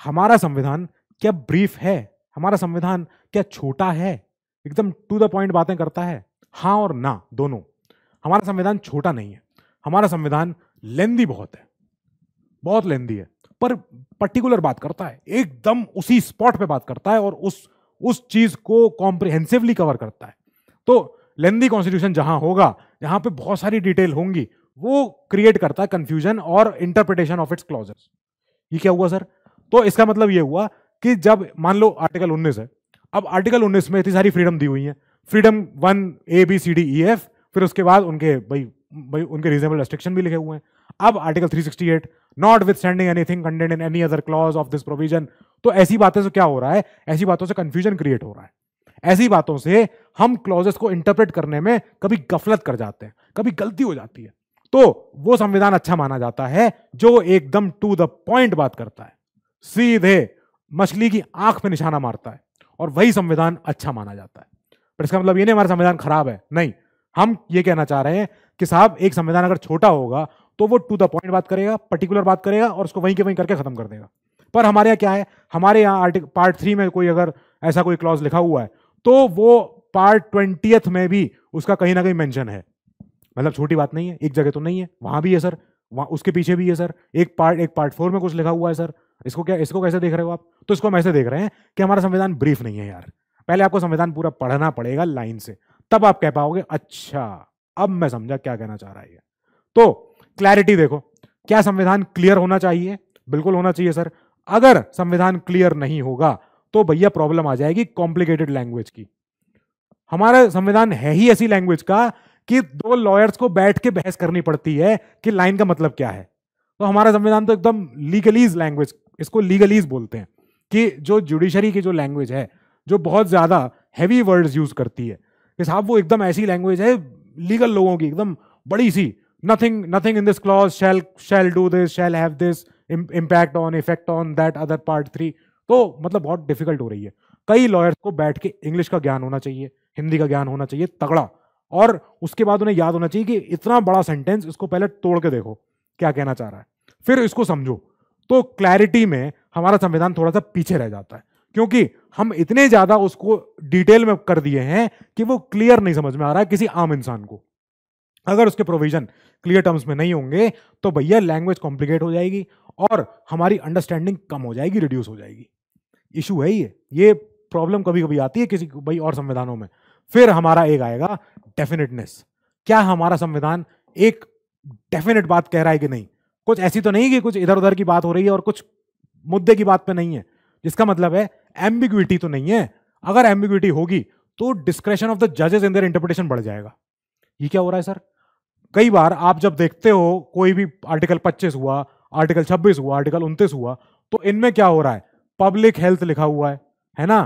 हमारा संविधान क्या ब्रीफ है हमारा संविधान क्या छोटा है एकदम टू द पॉइंट बातें करता है हाँ और ना दोनों हमारा संविधान छोटा नहीं है हमारा संविधान लेंदी बहुत है बहुत लेंदी है पर पर्टिकुलर बात करता है एकदम उसी स्पॉट पे बात करता है और उस उस चीज को कॉम्प्रिहेंसिवली कवर करता है तो लेंदी कॉन्स्टिट्यूशन जहां होगा जहां पे बहुत सारी डिटेल होंगी वो क्रिएट करता है कंफ्यूजन और इंटरप्रिटेशन ऑफ इट्स क्लॉजेस ये क्या हुआ सर तो इसका मतलब ये हुआ कि जब मान लो आर्टिकल 19 है अब आर्टिकल 19 में इतनी सारी फ्रीडम दी हुई है freedom one A B C D E F फिर उसके बाद उनके भाई भाई उनके रीजनेबल रेस्ट्रिक्शन भी लिखे हुए हैं अब article 368 notwithstanding anything contained in any other clause of this provision तो ऐसी बातें से क्या हो रहा है ऐसी बातों से कंफ्यूजन क्रिएट हो रहा है ऐसी बातों से हम क्लॉजेस को इंटरप्रेट करने में कभी गफलत कर जाते हैं कभी गलती हो जाती है तो वो संविधान अच्छा माना जाता है जो एकदम टू द पॉइंट बात करता है सीधे मछली की आंख पे निशाना मारता है और वही संविधान अच्छा माना जाता है पर इसका मतलब ये नहीं हमारा संविधान खराब है नहीं हम ये कहना चाह रहे हैं कि साहब एक संविधान अगर छोटा होगा तो वो टू द पॉइंट बात करेगा पर्टिकुलर बात करेगा और उसको वहीं के वहीं करके खत्म कर देगा पर हमारे यहाँ क्या है हमारे यहाँ आर्टिकल पार्ट थ्री में कोई अगर ऐसा कोई क्लॉज लिखा हुआ है तो वो पार्ट ट्वेंटियथ में भी उसका कहीं ना कहीं मैंशन है मतलब छोटी बात नहीं है एक जगह तो नहीं है वहां भी है सर वहाँ उसके पीछे भी है सर एक पार्ट एक पार्ट फोर में कुछ लिखा हुआ है सर इसको क्या इसको कैसे देख रहे हो आप तो इसको हम ऐसे देख रहे हैं कि हमारा संविधान ब्रीफ नहीं है यार पहले आपको संविधान पूरा पढ़ना पड़ेगा लाइन से तब आप कह पाओगे अच्छा अब मैं समझा क्या कहना चाह रहा है तो क्लैरिटी देखो क्या संविधान क्लियर होना चाहिए बिल्कुल होना चाहिए सर अगर संविधान क्लियर नहीं होगा तो भैया प्रॉब्लम आ जाएगी कॉम्प्लिकेटेड लैंग्वेज की हमारा संविधान है ही ऐसी लैंग्वेज का कि दो लॉयर्स को बैठ के बहस करनी पड़ती है कि लाइन का मतलब क्या है तो हमारा संविधान तो एकदम लीगलीज लैंग्वेज इसको लीगलीज बोलते हैं कि जो जुडिशरी की जो लैंग्वेज है जो बहुत ज़्यादा हैवी वर्ड्स यूज़ करती है कि साहब हाँ वो एकदम ऐसी लैंग्वेज है लीगल लोगों की एकदम बड़ी सी nothing nothing in this clause shall shall do this shall have this impact on effect on that other part three तो मतलब बहुत डिफिकल्ट हो रही है कई लॉयर्स को बैठ के इंग्लिश का ज्ञान होना चाहिए हिंदी का ज्ञान होना चाहिए तगड़ा और उसके बाद उन्हें याद होना चाहिए कि इतना बड़ा सेंटेंस इसको पहले तोड़ के देखो क्या कहना चाह रहा है फिर इसको समझो तो क्लैरिटी में हमारा संविधान थोड़ा सा पीछे रह जाता है क्योंकि हम इतने ज़्यादा उसको डिटेल में कर दिए हैं कि वो क्लियर नहीं समझ में आ रहा है किसी आम इंसान को अगर उसके प्रोविजन क्लियर टर्म्स में नहीं होंगे तो भैया लैंग्वेज कॉम्प्लिकेट हो जाएगी और हमारी अंडरस्टैंडिंग कम हो जाएगी रिड्यूस हो जाएगी इशू है ये ये प्रॉब्लम कभी कभी आती है किसी भाई और संविधानों में फिर हमारा एक आएगा डेफिनेटनेस क्या हमारा संविधान एक डेफिनेट बात कह रहा है कि नहीं कुछ ऐसी तो नहीं कि कुछ इधर उधर की बात हो रही है और कुछ मुद्दे की बात पे नहीं है जिसका मतलब है एम्बिग्विटी तो नहीं है अगर एम्बिग्विटी होगी तो डिस्क्रेशन ऑफ द जजेस इन दर इंटरप्रिटेशन बढ़ जाएगा ये क्या हो रहा है सर कई बार आप जब देखते हो कोई भी आर्टिकल 25 हुआ आर्टिकल 26 हुआ आर्टिकल 29 हुआ तो इनमें क्या हो रहा है पब्लिक हेल्थ लिखा हुआ है है ना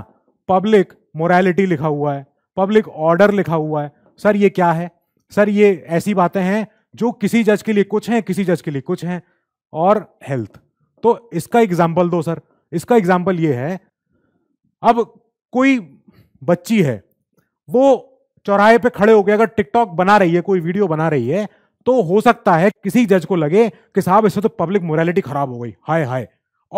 पब्लिक मोरालिटी लिखा हुआ है पब्लिक ऑर्डर लिखा हुआ है सर ये क्या है सर ये ऐसी बातें हैं जो किसी जज के लिए कुछ हैं किसी जज के लिए कुछ हैं और हेल्थ तो इसका एग्जाम्पल दो सर इसका एग्जाम्पल ये है अब कोई बच्ची है वो चौराहे पे खड़े होकर अगर टिकटॉक बना रही है कोई वीडियो बना रही है तो हो सकता है किसी जज को लगे कि साहब इससे तो पब्लिक मोरालिटी खराब हो गई हाय हाय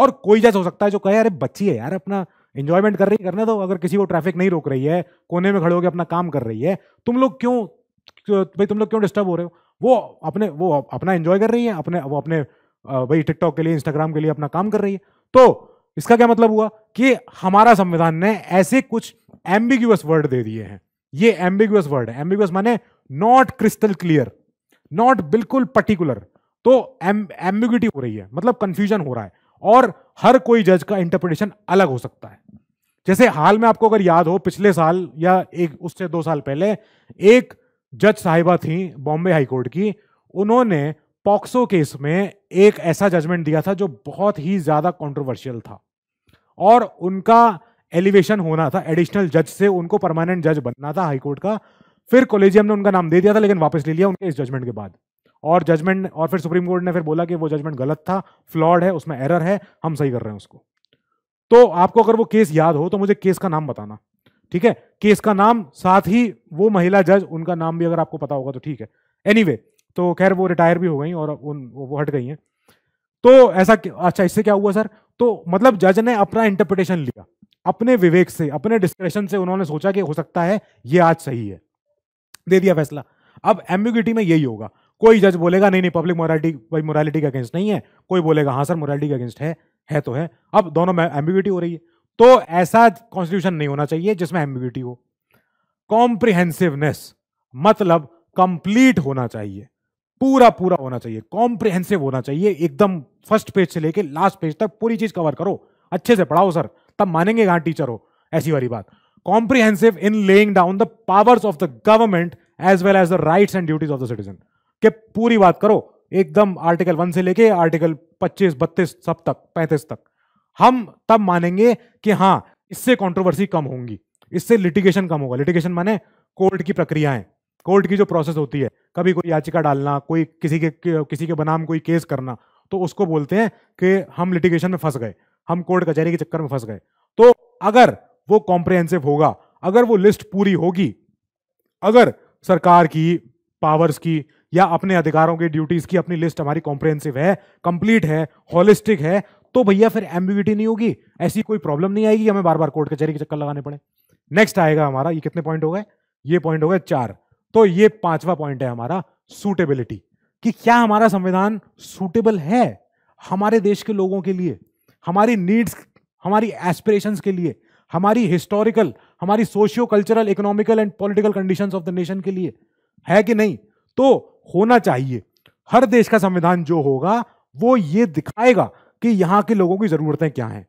और कोई जज हो सकता है जो कहे अरे बच्ची है यार अपना इंजॉयमेंट कर रही करने दो अगर किसी को ट्रैफिक नहीं रोक रही है कोने में खड़े होकर अपना काम कर रही है तुम लोग क्यों भाई तुम लोग क्यों डिस्टर्ब हो रहे हो वो अपने वो अपना एंजॉय कर रही है अपने वो अपने भाई टिकटॉक के लिए इंस्टाग्राम के लिए अपना काम कर रही है तो इसका क्या मतलब हुआ कि हमारा संविधान ने ऐसे कुछ एम्बिग्यूस वर्ड दे दिए हैं ये एम्बिगुअस वर्ड है एम्बिगुअस माने नॉट क्रिस्टल क्लियर नॉट बिल्कुल पर्टिकुलर तो एम्बिग्यूटी हो रही है मतलब कंफ्यूजन हो रहा है और हर कोई जज का इंटरप्रिटेशन अलग हो सकता है जैसे हाल में आपको अगर याद हो पिछले साल या एक उससे दो साल पहले एक जज साहिबा थी बॉम्बे हाईकोर्ट की उन्होंने पॉक्सो केस में एक ऐसा जजमेंट दिया था जो बहुत ही ज़्यादा कॉन्ट्रोवर्शियल था और उनका एलिवेशन होना था एडिशनल जज से उनको परमानेंट जज बनना था हाईकोर्ट का फिर कॉलेजियम ने उनका नाम दे दिया था लेकिन वापस ले लिया उनके इस जजमेंट के बाद और जजमेंट और फिर सुप्रीम कोर्ट ने फिर बोला कि वो जजमेंट गलत था फ्लॉड है उसमें एरर है हम सही कर रहे हैं उसको तो आपको अगर वो केस याद हो तो मुझे केस का नाम बताना ठीक है केस का नाम साथ ही वो महिला जज उनका नाम भी अगर आपको पता होगा तो ठीक है एनी anyway, तो खैर वो रिटायर भी हो गई और उन वो हट गई हैं तो ऐसा अच्छा इससे क्या हुआ सर तो मतलब जज ने अपना इंटरप्रिटेशन लिया अपने विवेक से अपने डिस्क्रेशन से उन्होंने सोचा कि हो सकता है ये आज सही है दे दिया फैसला अब एम्बिग्यूटी में यही होगा कोई जज बोलेगा नहीं नहीं पब्लिक मोरालिटी भाई मोरालिटी का अगेंस्ट नहीं है कोई बोलेगा हाँ सर मोरालिटी का अगेंस्ट है है तो है अब दोनों में एम्बिग्यूटी हो रही है तो ऐसा कॉन्स्टिट्यूशन नहीं होना चाहिए जिसमें एम्बिग्यूटी हो कॉम्प्रिहेंसिवनेस मतलब कंप्लीट होना चाहिए पूरा पूरा होना चाहिए कॉम्प्रिहेंसिव होना चाहिए एकदम फर्स्ट पेज से लेके लास्ट पेज तक पूरी चीज कवर करो अच्छे से पढ़ाओ सर तब मानेंगे कहां टीचर हो ऐसी वाली बात comprehensive in laying down the powers of the government as well as the rights and duties of the citizen के पूरी बात करो एकदम आर्टिकल वन से लेके आर्टिकल पच्चीस बत्तीस सब तक पैंतीस तक हम तब मानेंगे कि हाँ इससे कॉन्ट्रोवर्सी कम होंगी इससे लिटिगेशन कम होगा लिटिगेशन माने कोर्ट की प्रक्रियाएं कोर्ट की जो प्रोसेस होती है कभी कोई याचिका डालना कोई किसी के किसी के बनाम कोई केस करना तो उसको बोलते हैं कि हम लिटिगेशन में फंस गए हम कोर्ट कचहरी के चक्कर में फंस गए तो अगर वो कॉम्प्रिहेंसिव होगा अगर वो लिस्ट पूरी होगी अगर सरकार की पावर्स की या अपने अधिकारों की ड्यूटीज की अपनी लिस्ट हमारी कॉम्प्रिहेंसिव है कंप्लीट है हॉलिस्टिक है तो भैया फिर एम्बिग्यूटी नहीं होगी ऐसी कोई प्रॉब्लम नहीं आएगी हमें बार बार कोर्ट कचहरी के चक्कर लगाने पड़े नेक्स्ट आएगा हमारा ये कितने पॉइंट हो गए ये पॉइंट हो गए चार तो ये पांचवा पॉइंट है हमारा सूटेबिलिटी कि क्या हमारा संविधान सूटेबल है हमारे देश के लोगों के लिए हमारी नीड्स हमारी एस्पिरेशंस के लिए हमारी हिस्टोरिकल हमारी socio cultural economical and political conditions of the nation के लिए है कि नहीं तो होना चाहिए हर देश का संविधान जो होगा वो ये दिखाएगा कि यहाँ के लोगों की ज़रूरतें क्या हैं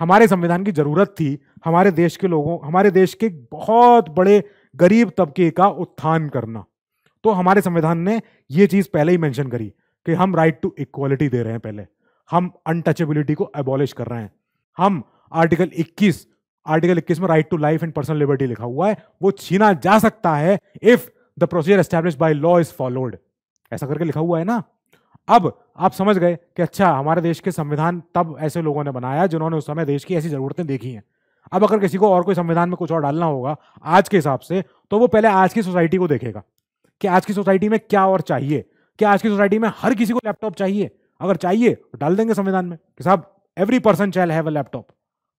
हमारे संविधान की ज़रूरत थी हमारे देश के लोगों हमारे देश के बहुत बड़े गरीब तबके का उत्थान करना तो हमारे संविधान ने ये चीज़ पहले ही मेंशन करी कि हम राइट टू इक्वालिटी दे रहे हैं पहले हम अनटचेबिलिटी को एबॉलिश कर रहे हैं हम आर्टिकल 21 आर्टिकल 21 में right to life and personal liberty लिखा हुआ है वो छीना जा सकता है if the procedure establish by law is followed ऐसा करके लिखा हुआ है ना अब आप समझ गए कि अच्छा हमारे देश के संविधान तब ऐसे लोगों ने बनाया जिन्होंने उस समय देश की ऐसी जरूरतें देखी हैं अब अगर किसी को और कोई संविधान में कुछ और डालना होगा आज के हिसाब से तो वो पहले आज की सोसाइटी को देखेगा कि आज की सोसाइटी में क्या और चाहिए क्या आज की सोसाइटी में हर किसी को लैपटॉप चाहिए अगर चाहिए तो डाल देंगे संविधान में कि साहब every person shall have a laptop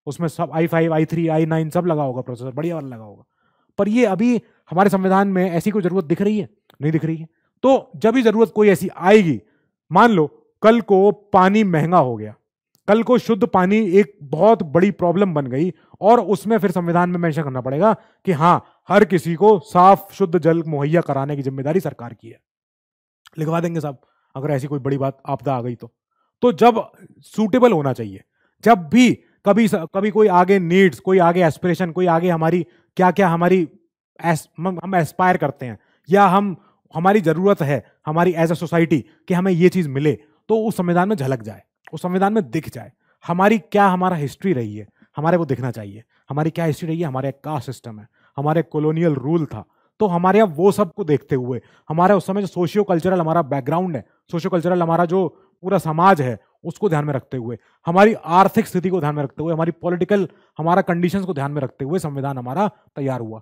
उसमें सब i five i three i nine सब लगा होगा प्रोसेसर बढ़िया वाला लगा होगा पर ये अभी हमारे संविधान में ऐसी कोई ज़रूरत दिख रही है नहीं दिख रही है तो जब भी ज़रूरत कोई ऐसी आएगी मान लो कल को पानी महंगा हो गया कल को शुद्ध पानी एक बहुत बड़ी प्रॉब्लम बन गई और उसमें फिर संविधान में मेंशन करना पड़ेगा कि हाँ हर किसी को साफ शुद्ध जल मुहैया कराने की जिम्मेदारी सरकार की है लिखवा देंगे साहब अगर ऐसी कोई बड़ी बात आपदा आ गई तो तो जब सूटेबल होना चाहिए जब भी कभी कभी कोई आगे नीड्स कोई आगे एस्पिरेशन कोई आगे हमारी क्या क्या हमारी एस, हम एस्पायर करते हैं या हम हमारी ज़रूरत है हमारी एज अ सोसाइटी कि हमें ये चीज़ मिले तो उस संविधान में झलक जाए उस संविधान में दिख जाए हमारी क्या हमारा हिस्ट्री रही है हमारे वो दिखना चाहिए हमारी क्या हिस्ट्री रही है हमारे कास्ट सिस्टम है हमारे कॉलोनियल रूल था तो हमारे यहाँ वो सब को देखते हुए हमारे उस समय जो सोशियो कल्चरल हमारा बैकग्राउंड है सोशियो कल्चरल हमारा जो पूरा समाज है उसको ध्यान में रखते हुए हमारी आर्थिक स्थिति को ध्यान में रखते हुए हमारी पॉलिटिकल हमारा कंडीशंस को ध्यान में रखते हुए संविधान हमारा तैयार हुआ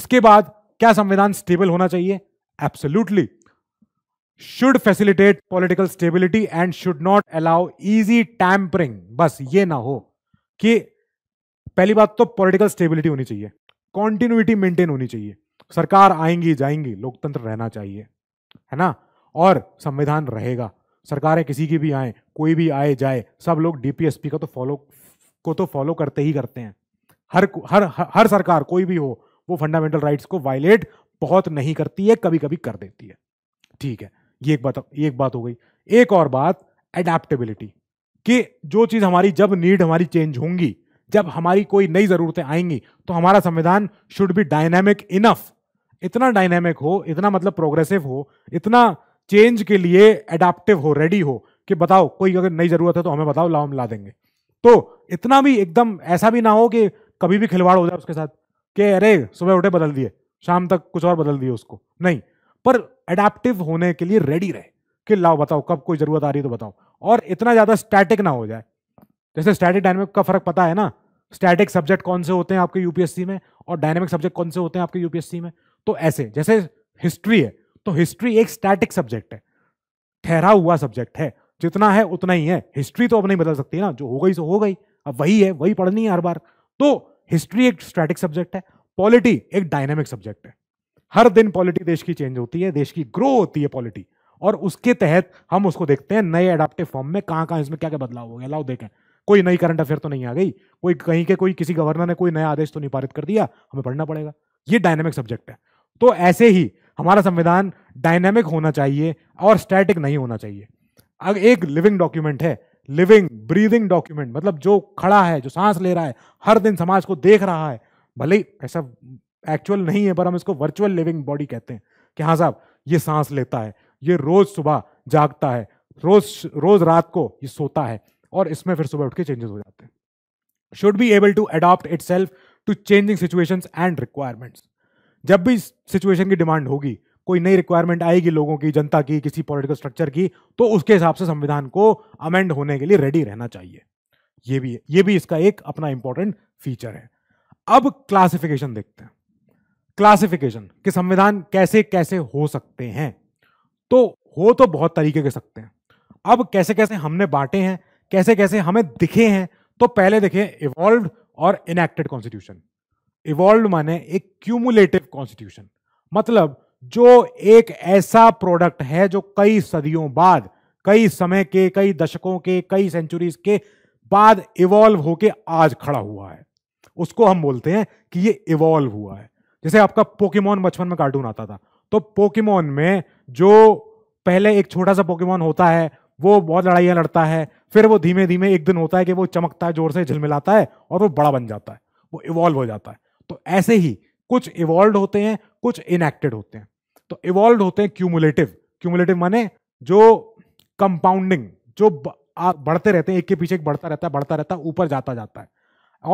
इसके बाद क्या संविधान स्टेबल होना चाहिए absolutely should facilitate political stability and should not allow easy tampering बस ये ना हो कि पहली बात तो पॉलिटिकल स्टेबिलिटी होनी चाहिए कॉन्टिन्यूटी मेंटेन होनी चाहिए सरकार आएंगी जाएंगी लोकतंत्र रहना चाहिए है ना और संविधान रहेगा सरकारें किसी की भी आए कोई भी आए जाए सब लोग डीपीएसपी का तो फॉलो को तो फॉलो करते ही करते हैं हर हर हर सरकार कोई भी हो वो फंडामेंटल राइट्स को वायलेट बहुत नहीं करती है कभी कभी कर देती है ठीक है ये एक बात ये एक बात हो गई एक और बात एडेप्टेबिलिटी कि जो चीज़ हमारी जब नीड हमारी चेंज होंगी जब हमारी कोई नई ज़रूरतें आएंगी तो हमारा संविधान शुड बी डायनेमिक इनफ इतना डायनेमिक हो इतना मतलब प्रोग्रेसिव हो इतना चेंज के लिए एडाप्टिव हो रेडी हो कि बताओ कोई अगर नई ज़रूरत है तो हमें बताओ लाओ हम ला देंगे तो इतना भी एकदम ऐसा भी ना हो कि कभी भी खिलवाड़ हो जाए उसके साथ कि अरे सुबह उठे बदल दिए शाम तक कुछ और बदल दिए उसको नहीं पर एडाप्टिव होने के लिए रेडी रहे कि लाओ बताओ कब कोई ज़रूरत आ रही है तो बताओ और इतना ज़्यादा स्टैटिक ना हो जाए जैसे स्टैटिक डायनेमिक का फर्क पता है ना स्टैटिक सब्जेक्ट कौन से होते हैं आपके यूपीएससी में और डायनेमिक सब्जेक्ट कौन से होते हैं आपके यूपीएससी में तो ऐसे जैसे हिस्ट्री है तो हिस्ट्री एक स्टैटिक सब्जेक्ट है ठहरा हुआ सब्जेक्ट है जितना है उतना ही है हिस्ट्री तो अब नहीं बदल सकती ना जो हो गई सो हो गई अब वही है वही पढ़नी है हर बार तो हिस्ट्री एक स्टैटिक सब्जेक्ट है पॉलिटी एक डायनेमिक सब्जेक्ट है हर दिन पॉलिटी देश की चेंज होती है देश की ग्रो होती है पॉलिटी और उसके तहत हम उसको देखते हैं नए एडाप्टिव फॉर्म में कहाँ कहाँ इसमें क्या क्या बदलाव हो गया लाओ देखें कोई नई करंट अफेयर तो नहीं आ गई कोई कहीं के कोई किसी गवर्नर ने कोई नया आदेश तो नहीं पारित कर दिया हमें पढ़ना पड़ेगा ये डायनेमिक सब्जेक्ट है तो ऐसे ही हमारा संविधान डायनेमिक होना चाहिए और स्टैटिक नहीं होना चाहिए अब एक लिविंग डॉक्यूमेंट है लिविंग ब्रीदिंग डॉक्यूमेंट मतलब जो खड़ा है जो सांस ले रहा है हर दिन समाज को देख रहा है भले ही ऐसा एक्चुअल नहीं है पर हम इसको वर्चुअल लिविंग बॉडी कहते हैं कि हाँ साहब ये सांस लेता है ये रोज सुबह जागता है रोज रोज रात को ये सोता है और इसमें फिर सुबह उठ के चेंजेस हो जाते हैं should be able to adopt itself to changing situations and requirements जब भी सिचुएशन की डिमांड होगी कोई नई रिक्वायरमेंट आएगी लोगों की जनता की किसी पॉलिटिकल स्ट्रक्चर की तो उसके हिसाब से संविधान को अमेंड होने के लिए रेडी रहना चाहिए ये भी ये भी इसका एक अपना इंपॉर्टेंट फीचर है अब क्लासिफिकेशन देखते हैं क्लासिफिकेशन कि संविधान कैसे कैसे हो सकते हैं तो हो तो बहुत तरीके के सकते हैं अब कैसे कैसे हमने बांटे हैं कैसे कैसे हमें दिखे हैं तो पहले देखें इवॉल्व और इनएक्टेड कॉन्स्टिट्यूशन इवॉल्व माने एक क्यूमुलेटिव कॉन्स्टिट्यूशन मतलब जो एक ऐसा प्रोडक्ट है जो कई सदियों बाद कई समय के कई दशकों के कई सेंचुरीज के बाद इवॉल्व होके आज खड़ा हुआ है उसको हम बोलते हैं कि ये इवॉल्व हुआ है जैसे आपका पोकेमोन बचपन में कार्टून आता था तो पोकेमोन में जो पहले एक छोटा सा पोकेमोन होता है वो बहुत लड़ाइयाँ लड़ता है फिर वो धीमे धीमे एक दिन होता है कि वो चमकता है जोर से झिलमिलाता है और वो बड़ा बन जाता है वो इवॉल्व हो जाता है तो ऐसे ही कुछ इवॉल्व होते हैं कुछ इनएक्टेड होते हैं तो इवॉल्व होते हैं क्यूमुलेटिव क्यूमुलेटिव माने जो कंपाउंडिंग जो आप बढ़ते रहते हैं एक के पीछे एक बढ़ता रहता है बढ़ता रहता है ऊपर जाता जाता है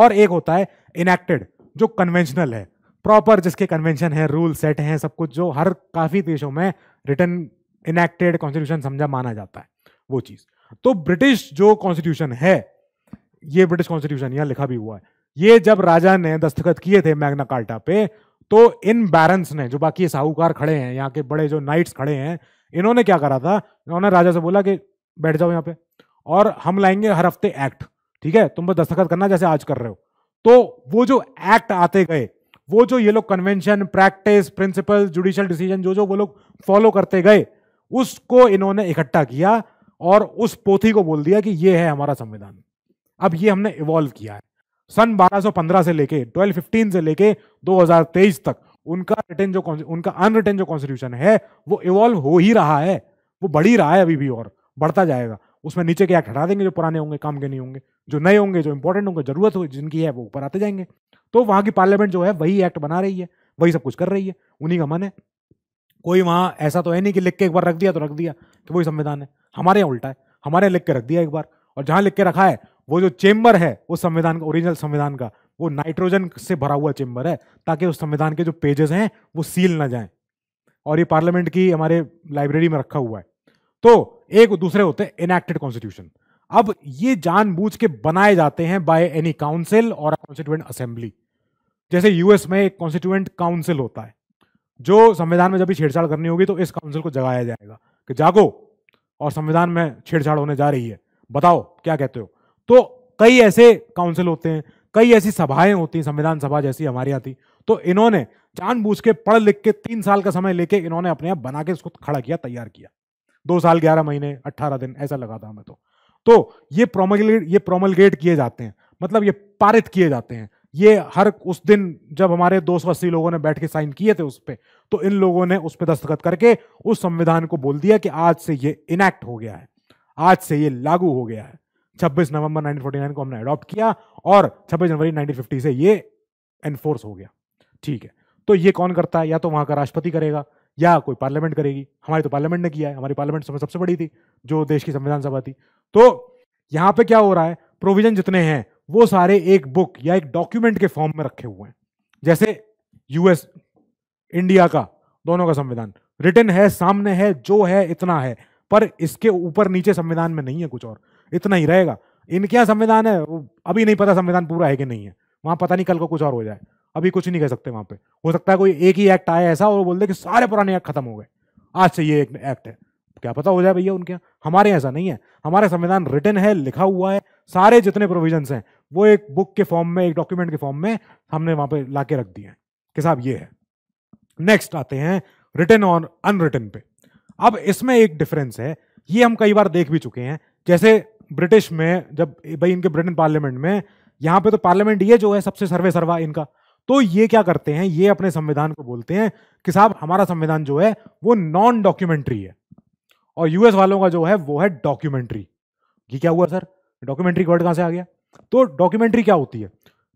और एक होता है इनएक्टेड जो कन्वेंशनल है प्रॉपर जिसके कन्वेंशन है रूल सेट हैं सब कुछ जो हर काफ़ी देशों में रिटर्न इनएक्टेड कॉन्स्टिट्यूशन समझा माना जाता है वो चीज तो ब्रिटिश जो कॉन्स्टिट्यूशन है ये ब्रिटिश कॉन्स्टिट्यूशन यहां लिखा भी हुआ है ये जब राजा ने दस्तखत किए थे मैग्ना कार्टा पे तो इन बैरन्स ने जो बाकी साहूकार खड़े हैं यहाँ के बड़े जो नाइट्स खड़े हैं इन्होंने क्या करा था इन्होंने राजा से बोला कि बैठ जाओ यहाँ पे और हम लाएंगे हर हफ्ते एक्ट ठीक है तुम बस दस्तखत करना जैसे आज कर रहे हो तो वो जो एक्ट आते गए वो जो ये लोग convention practice principle judicial decision जो जो वो लोग फॉलो करते गए उसको इन्होंने इकट्ठा किया और उस पोथी को बोल दिया कि ये है हमारा संविधान अब ये हमने इवॉल्व किया है सन 1215 से लेके 1215 से लेके 2023 तक उनका रिटर्न जो उनका अनरिटर्न जो कॉन्स्टिट्यूशन है वो इवॉल्व हो ही रहा है वो बढ़ ही रहा है अभी भी और बढ़ता जाएगा उसमें नीचे के एक्ट हटा देंगे जो पुराने होंगे काम के नहीं होंगे जो नए होंगे जो इंपॉर्टेंट होंगे जरूरत हो जिनकी है वो ऊपर आते जाएंगे तो वहां की पार्लियामेंट जो है वही एक्ट बना रही है वही सब कुछ कर रही है उन्हीं का मन है कोई वहां ऐसा तो है नहीं कि लिख के एक बार रख दिया तो रख दिया कि तो वही संविधान है हमारे यहाँ उल्टा है हमारे लिख के रख दिया एक बार और जहां लिख के रखा है वो जो चेम्बर है उस संविधान का ओरिजिनल संविधान का वो नाइट्रोजन से भरा हुआ चेम्बर है ताकि उस संविधान के जो पेजेस हैं वो सील ना जाएं और ये पार्लियामेंट की हमारे लाइब्रेरी में रखा हुआ है तो एक दूसरे होते हैं इनएक्टेड कॉन्स्टिट्यूशन अब ये जानबूझ के बनाए जाते हैं बाय एनी काउंसिल और कॉन्स्टिट्यूएंट असेंबली जैसे यूएस में एक कॉन्स्टिट्यूएंट काउंसिल होता है जो संविधान में जब भी छेड़छाड़ करनी होगी तो इस काउंसिल को जगाया जाएगा कि जागो और संविधान में छेड़छाड़ होने जा रही है बताओ क्या कहते हो तो कई ऐसे काउंसिल होते हैं कई ऐसी सभाएं होती हैं संविधान सभा जैसी हमारे यहाँ थी तो इन्होंने जानबूझ के पढ़ लिख के तीन साल का समय लेके इन्होंने अपने आप बना के उसको खड़ा किया तैयार किया दो साल ग्यारह महीने अट्ठारह दिन ऐसा लगा था हमें तो तो ये प्रोमोगेट ये प्रोमोलगेट किए जाते हैं मतलब ये पारित किए जाते हैं ये हर उस दिन जब हमारे दो सौ अस्सी लोगों ने बैठ के साइन किए थे उस पर तो इन लोगों ने उस पर दस्तखत करके उस संविधान को बोल दिया कि आज से ये इनैक्ट हो गया है आज से ये लागू हो गया है 26 नवंबर 1949 को हमने अडॉप्ट किया और 26 जनवरी 1950 से ये एनफोर्स हो गया ठीक है तो ये कौन करता है या तो वहां का राष्ट्रपति करेगा या कोई पार्लियामेंट करेगी हमारी तो पार्लियामेंट ने किया है हमारी पार्लियामेंट समय सबसे बड़ी थी जो देश की संविधान सभा थी तो यहाँ पे क्या हो रहा है प्रोविजन जितने हैं वो सारे एक बुक या एक डॉक्यूमेंट के फॉर्म में रखे हुए हैं जैसे यूएस इंडिया का दोनों का संविधान रिटर्न है सामने है जो है इतना है पर इसके ऊपर नीचे संविधान में नहीं है कुछ और इतना ही रहेगा इनके यहाँ संविधान है वो अभी नहीं पता संविधान पूरा है कि नहीं है वहां पता नहीं कल को कुछ और हो जाए अभी कुछ नहीं कह सकते वहां पे हो सकता है कोई एक ही एक्ट आया ऐसा और बोल दे कि सारे पुराने एक्ट खत्म हो गए आज से ये एक एक्ट है क्या पता हो जाए भैया उनके यहाँ हमारे यहाँ ऐसा नहीं है हमारे संविधान रिटर्न है लिखा हुआ है सारे जितने प्रोविजन हैं वो एक बुक के फॉर्म में एक डॉक्यूमेंट के फॉर्म में हमने वहां पर ला के रख दिए हैं कि साहब ये है नेक्स्ट आते हैं रिटर्न और अनरिटर्न पे अब इसमें एक डिफरेंस है ये हम कई बार देख भी चुके हैं जैसे ब्रिटिश में जब भाई इनके ब्रिटेन पार्लियामेंट में यहां पे तो पार्लियामेंट ये जो है सबसे सर्वे सर्वा इनका तो ये क्या करते हैं ये अपने संविधान को बोलते हैं कि साहब हमारा संविधान जो है वो नॉन डॉक्यूमेंट्री है और यूएस वालों का जो है वो है डॉक्यूमेंट्री ये क्या हुआ सर डॉक्यूमेंट्री वर्ड कहाँ से आ गया तो डॉक्यूमेंट्री क्या होती है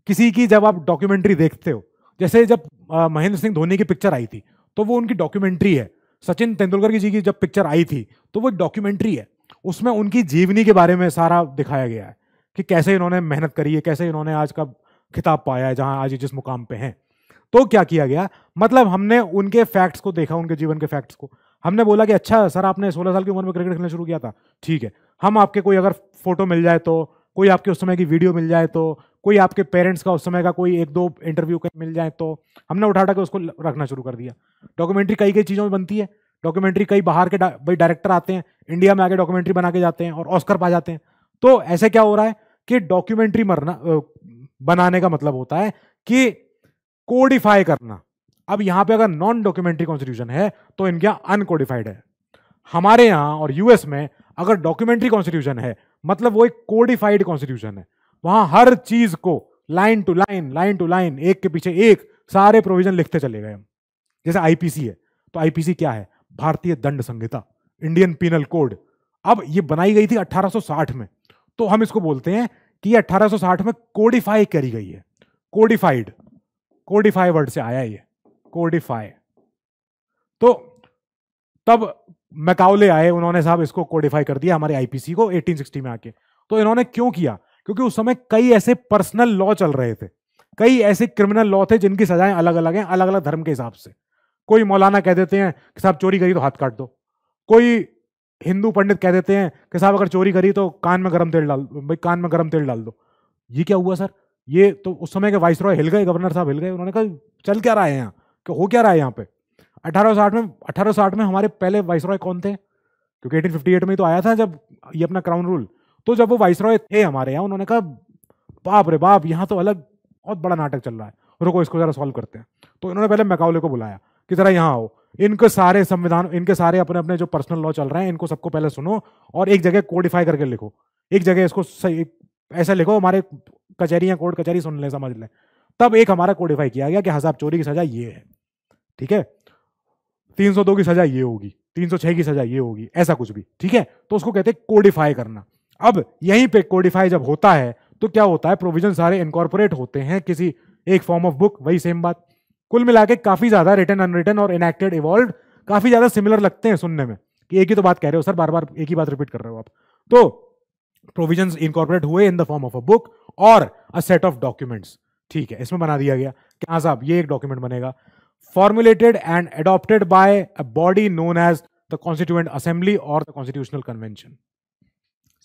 किसी की जब आप डॉक्यूमेंट्री देखते हो जैसे जब महेंद्र सिंह धोनी की पिक्चर आई थी तो वो उनकी डॉक्यूमेंट्री है सचिन तेंदुलकर की जी की जब पिक्चर आई थी तो वो डॉक्यूमेंट्री है उसमें उनकी जीवनी के बारे में सारा दिखाया गया है कि कैसे इन्होंने मेहनत करी है कैसे इन्होंने आज का खिताब पाया है जहाँ आज जिस मुकाम पे हैं तो क्या किया गया मतलब हमने उनके फैक्ट्स को देखा उनके जीवन के फैक्ट्स को हमने बोला कि अच्छा सर आपने 16 साल की उम्र में क्रिकेट खेलना शुरू किया था ठीक है हम आपके कोई अगर फोटो मिल जाए तो कोई आपके उस समय की वीडियो मिल जाए तो कोई आपके पेरेंट्स का उस समय का कोई एक दो इंटरव्यू मिल जाए तो हमने उठा उठा के उसको रखना शुरू कर दिया डॉक्यूमेंट्री कई कई चीज़ों में बनती है डॉक्यूमेंट्री कई बाहर के भाई डायरेक्टर आते हैं इंडिया में आके डॉक्यूमेंट्री बना के जाते हैं और ऑस्कर पा जाते हैं तो ऐसे क्या हो रहा है कि डॉक्यूमेंट्री मरना बनाने का मतलब होता है कि कोडिफाई करना अब यहां पे अगर नॉन डॉक्यूमेंट्री कॉन्स्टिट्यूशन है तो इनके यहां अनकोडिफाइड है हमारे यहां और यूएस में अगर डॉक्यूमेंट्री कॉन्स्टिट्यूशन है मतलब वो एक कोडिफाइड कॉन्स्टिट्यूशन है वहां हर चीज को line to line line to line एक के पीछे एक सारे प्रोविजन लिखते चले गए हम जैसे आईपीसी है तो आईपीसी क्या है भारतीय दंड संहिता इंडियन पीनल कोड अब ये बनाई गई थी 1860 में तो हम इसको बोलते हैं कि 1860 में कोडिफाई करी गई है कोडिफाइड कोडिफाई वर्ड से आया ये कोडिफाई तो तब मैकाउले आए उन्होंने साहब इसको कोडिफाई कर दिया हमारे आईपीसी को 1860 में आके तो इन्होंने क्यों किया क्योंकि उस समय कई ऐसे पर्सनल लॉ चल रहे थे कई ऐसे क्रिमिनल लॉ थे जिनकी सजाएं अलग अलग हैं अलग अलग धर्म के हिसाब से कोई मौलाना कह देते हैं कि साहब चोरी करी तो हाथ काट दो कोई हिंदू पंडित कह देते हैं कि साहब अगर चोरी करी तो कान में गर्म तेल डाल भाई कान में गर्म तेल डाल दो ये क्या हुआ सर ये तो उस समय के वाइस रॉय हिल गए गवर्नर साहब हिल गए उन्होंने कहा चल क्या रहा है यहाँ हो क्या रहा है यहाँ पे 1860 में 1860 में हमारे पहले रॉय कौन थे क्योंकि 1858 में तो आया था जब ये अपना क्राउन रूल तो जब वो रॉय थे हमारे यहाँ उन्होंने कहा बाप रे बाप यहाँ तो अलग बहुत बड़ा नाटक चल रहा है रुको इसको ज़रा सॉल्व करते हैं तो इन्होंने पहले मैकाउले को बुलाया कि ज़रा यहाँ आओ इनके सारे संविधान इनके सारे अपने अपने जो पर्सनल लॉ चल रहे हैं इनको सबको पहले सुनो और एक जगह कोडिफाई करके लिखो एक जगह इसको सही ऐसा लिखो हमारे कचहरियाँ कोर्ट कचहरी सुन ले समझ लें तब एक हमारा कोडिफाई किया गया कि हसाब चोरी की सजा ये है ठीक है तीन सौ दो की सजा ये होगी तीन सौ छह की सजा ये होगी ऐसा कुछ भी ठीक है तो उसको कहते हैं कोडिफाई करना अब यहीं पे कोडिफाई जब होता है तो क्या होता है प्रोविजन सारे इनकॉर्पोरेट होते हैं किसी एक फॉर्म ऑफ बुक वही सेम बात कुल मिला के काफी ज्यादा रिटर्न अनरिटर्न और इनएक्टेड इवॉल्व काफी ज्यादा सिमिलर लगते हैं सुनने में कि एक ही तो बात कह रहे हो सर बार बार एक ही बात रिपीट कर रहे हो आप तो प्रोविजन इनकॉर्पोरेट हुए in the form of a book और अ सेट ऑफ डॉक्यूमेंट्स ठीक है इसमें बना दिया गया क्या साहब ये एक डॉक्यूमेंट बनेगा formulated and adopted by a body known as the constituent assembly और द कॉन्स्टिट्यूशनल कन्वेंशन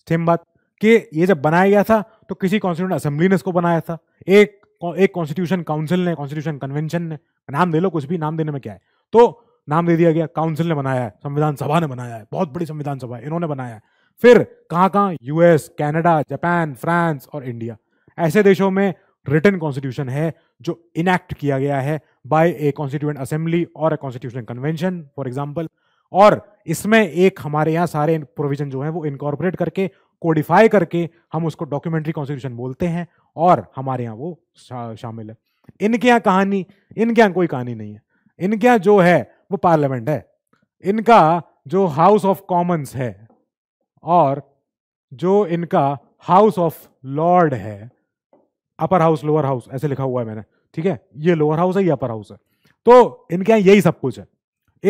सेम बात कि ये जब बनाया गया था तो किसी कॉन्स्टिट्यूएंट असेंबली ने इसको बनाया था एक एक कॉन्स्टिट्यूशन काउंसिल ने कॉन्स्टिट्यूशन कन्वेंशन ने नाम दे लो कुछ भी नाम देने में क्या है तो नाम दे दिया गया काउंसिल ने बनाया है संविधान सभा ने बनाया है बहुत बड़ी संविधान सभा है इन्होंने बनाया है फिर कहाँ कहाँ यूएस कैनेडा जापान फ्रांस और इंडिया ऐसे देशों में रिटर्न कॉन्स्टिट्यूशन है जो इनैक्ट किया गया है बाय ए कॉन्स्टिट्यूएंट असेंबली और a constitution convention for example और इसमें एक हमारे यहाँ सारे प्रोविजन जो है वो इनकॉर्पोरेट करके कोडिफाई करके हम उसको डॉक्यूमेंट्री कॉन्स्टिट्यूशन बोलते हैं और हमारे यहाँ वो शा, शामिल है इनके यहाँ कहानी इनके यहाँ कोई कहानी नहीं है इनके यहाँ जो है वो पार्लियामेंट है इनका जो हाउस ऑफ कॉमन्स है और जो इनका हाउस ऑफ लॉर्ड है अपर हाउस लोअर हाउस ऐसे लिखा हुआ है मैंने ठीक है ये लोअर हाउस है ये अपर हाउस है तो इनके यहाँ यही सब कुछ है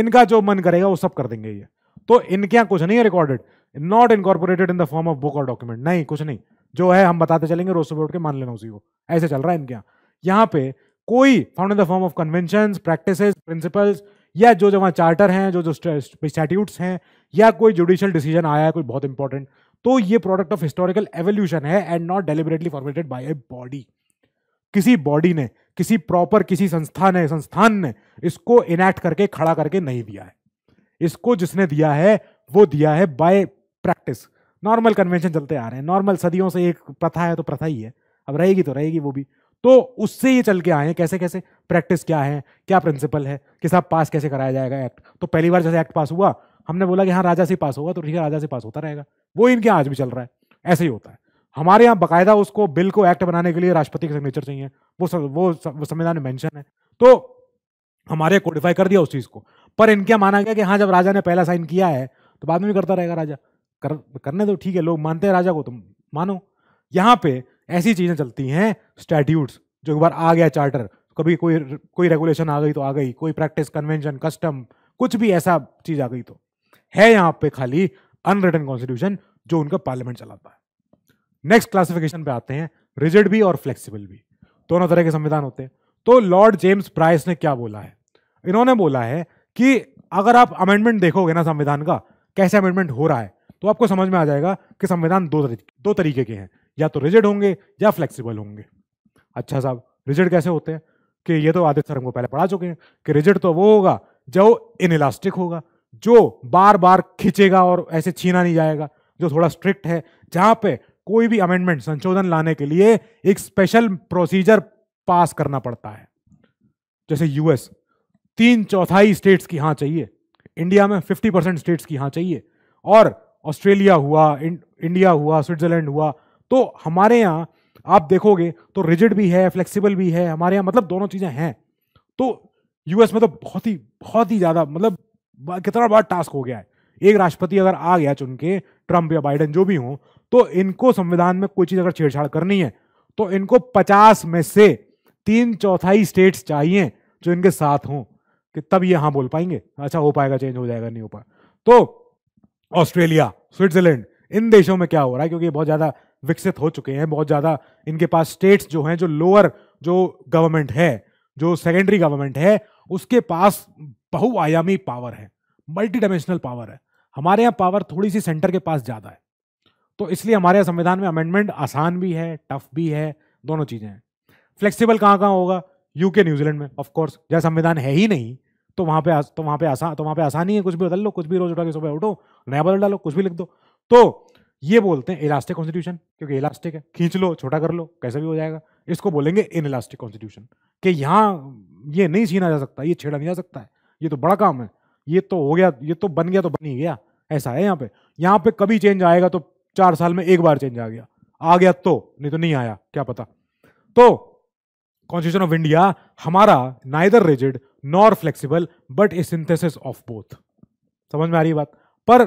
इनका जो मन करेगा वो सब कर देंगे ये तो इनके यहाँ कुछ नहीं है recorded not incorporated in the form of book और डॉक्यूमेंट नहीं कुछ नहीं जो है हम बताते चलेंगे रोज सुबह उठ के मान लेना उसी को ऐसे चल रहा है इनके यहाँ यहाँ पे कोई found in the form of convention practice principles या जो जो वहाँ चार्टर हैं जो जो स्टैट्यूट्स हैं या कोई जुडिशियल डिसीजन आया है कोई बहुत इंपॉर्टेंट तो ये प्रोडक्ट ऑफ हिस्टोरिकल एवोल्यूशन है and not deliberately formatted by a body किसी बॉडी ने किसी प्रॉपर किसी संस्था ने संस्थान ने इसको इनैक्ट करके खड़ा करके नहीं दिया है इसको जिसने दिया है वो दिया है बाय प्रैक्टिस नॉर्मल कन्वेंशन चलते आ रहे हैं नॉर्मल सदियों से एक प्रथा है तो प्रथा ही है अब रहेगी तो रहेगी वो भी तो उससे ये चल के आए हैं कैसे कैसे प्रैक्टिस क्या है क्या प्रिंसिपल है कि साहब पास कैसे कराया जाएगा एक्ट तो पहली बार जैसे एक्ट पास हुआ हमने बोला कि हाँ राजा से पास होगा तो ठीक है राजा से पास होता रहेगा वो इनके आज भी चल रहा है ऐसे ही होता है हमारे यहाँ बकायदा उसको बिल को एक्ट बनाने के लिए राष्ट्रपति का सिग्नेचर चाहिए वो स, वो संविधान में मेंशन है तो हमारे कोडिफाई कर दिया उस चीज़ को पर इनके माना गया कि हाँ जब राजा ने पहला साइन किया है तो बाद में भी करता रहेगा राजा कर करने दो ठीक है लोग मानते हैं राजा को तुम मानो यहाँ पे ऐसी चीज़ें चलती हैं स्टैट्यूट्स जो एक बार आ गया चार्टर कभी कोई कोई रेगुलेशन आ गई तो आ गई कोई प्रैक्टिस कन्वेंशन कस्टम कुछ भी ऐसा चीज़ आ गई तो है यहां पे खाली अनरिटन कॉन्स्टिट्यूशन जो उनका पार्लियामेंट चलाता है नेक्स्ट क्लासिफिकेशन पे आते हैं रिजिड भी और फ्लेक्सिबल भी दोनों तरह के संविधान होते हैं तो लॉर्ड जेम्स प्राइस ने क्या बोला है इन्होंने बोला है कि अगर आप अमेंडमेंट देखोगे ना संविधान का कैसे अमेंडमेंट हो रहा है तो आपको समझ में आ जाएगा कि संविधान दो तरीके दो तरीके के हैं या तो रिजिड होंगे या फ्लेक्सिबल होंगे अच्छा साहब रिजिड कैसे होते हैं कि ये तो आदित्य सर हमको पहले पढ़ा चुके हैं कि रिजिड तो वो होगा जो इनइलास्टिक होगा जो बार बार खींचेगा और ऐसे छीना नहीं जाएगा जो थोड़ा स्ट्रिक्ट है जहां पे कोई भी अमेंडमेंट संशोधन लाने के लिए एक स्पेशल प्रोसीजर पास करना पड़ता है जैसे यूएस तीन चौथाई स्टेट्स की हाँ चाहिए इंडिया में फिफ्टी परसेंट स्टेट्स की हाँ चाहिए और ऑस्ट्रेलिया हुआ इंडिया हुआ स्विट्जरलैंड हुआ तो हमारे यहाँ आप देखोगे तो रिजिड भी है फ्लेक्सिबल भी है हमारे यहाँ मतलब दोनों चीज़ें हैं तो यूएस में तो बहुत ही बहुत ही ज़्यादा मतलब कितना बड़ा टास्क हो गया है एक राष्ट्रपति अगर आ गया चुन के ट्रंप या बाइडन जो भी हो तो इनको संविधान में कोई चीज अगर छेड़छाड़ करनी है तो इनको पचास में से तीन चौथाई स्टेट्स चाहिए जो इनके साथ हों कि तब ये हाँ बोल पाएंगे अच्छा हो पाएगा चेंज हो जाएगा नहीं हो पाएगा तो ऑस्ट्रेलिया स्विट्जरलैंड इन देशों में क्या हो रहा है क्योंकि बहुत ज़्यादा विकसित हो चुके हैं बहुत ज़्यादा इनके पास स्टेट्स जो हैं जो लोअर जो गवर्नमेंट है जो सेकेंडरी गवर्नमेंट है उसके पास बहुआयामी पावर है मल्टी डायमेंशनल पावर है हमारे यहाँ पावर थोड़ी सी सेंटर के पास ज़्यादा है तो इसलिए हमारे यहाँ संविधान में अमेंडमेंट आसान भी है टफ भी है दोनों चीज़ें हैं फ्लेक्सिबल कहाँ कहाँ होगा यूके न्यूजीलैंड में ऑफकोर्स जहाँ संविधान है ही नहीं तो वहाँ पे तो वहाँ पे आसान तो वहाँ पे आसानी है कुछ भी बदल लो कुछ भी रोज उठा के सुबह उठो नया बदल डालो कुछ भी लिख दो तो ये बोलते हैं इलास्टिक कॉन्स्टिट्यूशन क्योंकि इलास्टिक है खींच लो छोटा कर लो कैसा भी हो जाएगा इसको बोलेंगे इन इलास्टिक कॉन्स्टिट्यूशन कि यहाँ ये नहीं छीना जा सकता ये छेड़ा नहीं जा सकता है ये तो बड़ा काम है ये तो हो गया ये तो बन गया तो बन ही गया ऐसा है यहाँ पे यहाँ पे कभी चेंज आएगा तो चार साल में एक बार चेंज आ गया आ गया तो नहीं तो नहीं आया क्या पता तो कॉन्स्टिट्यूशन ऑफ इंडिया हमारा neither rigid nor flexible but a synthesis of both समझ में आ रही बात पर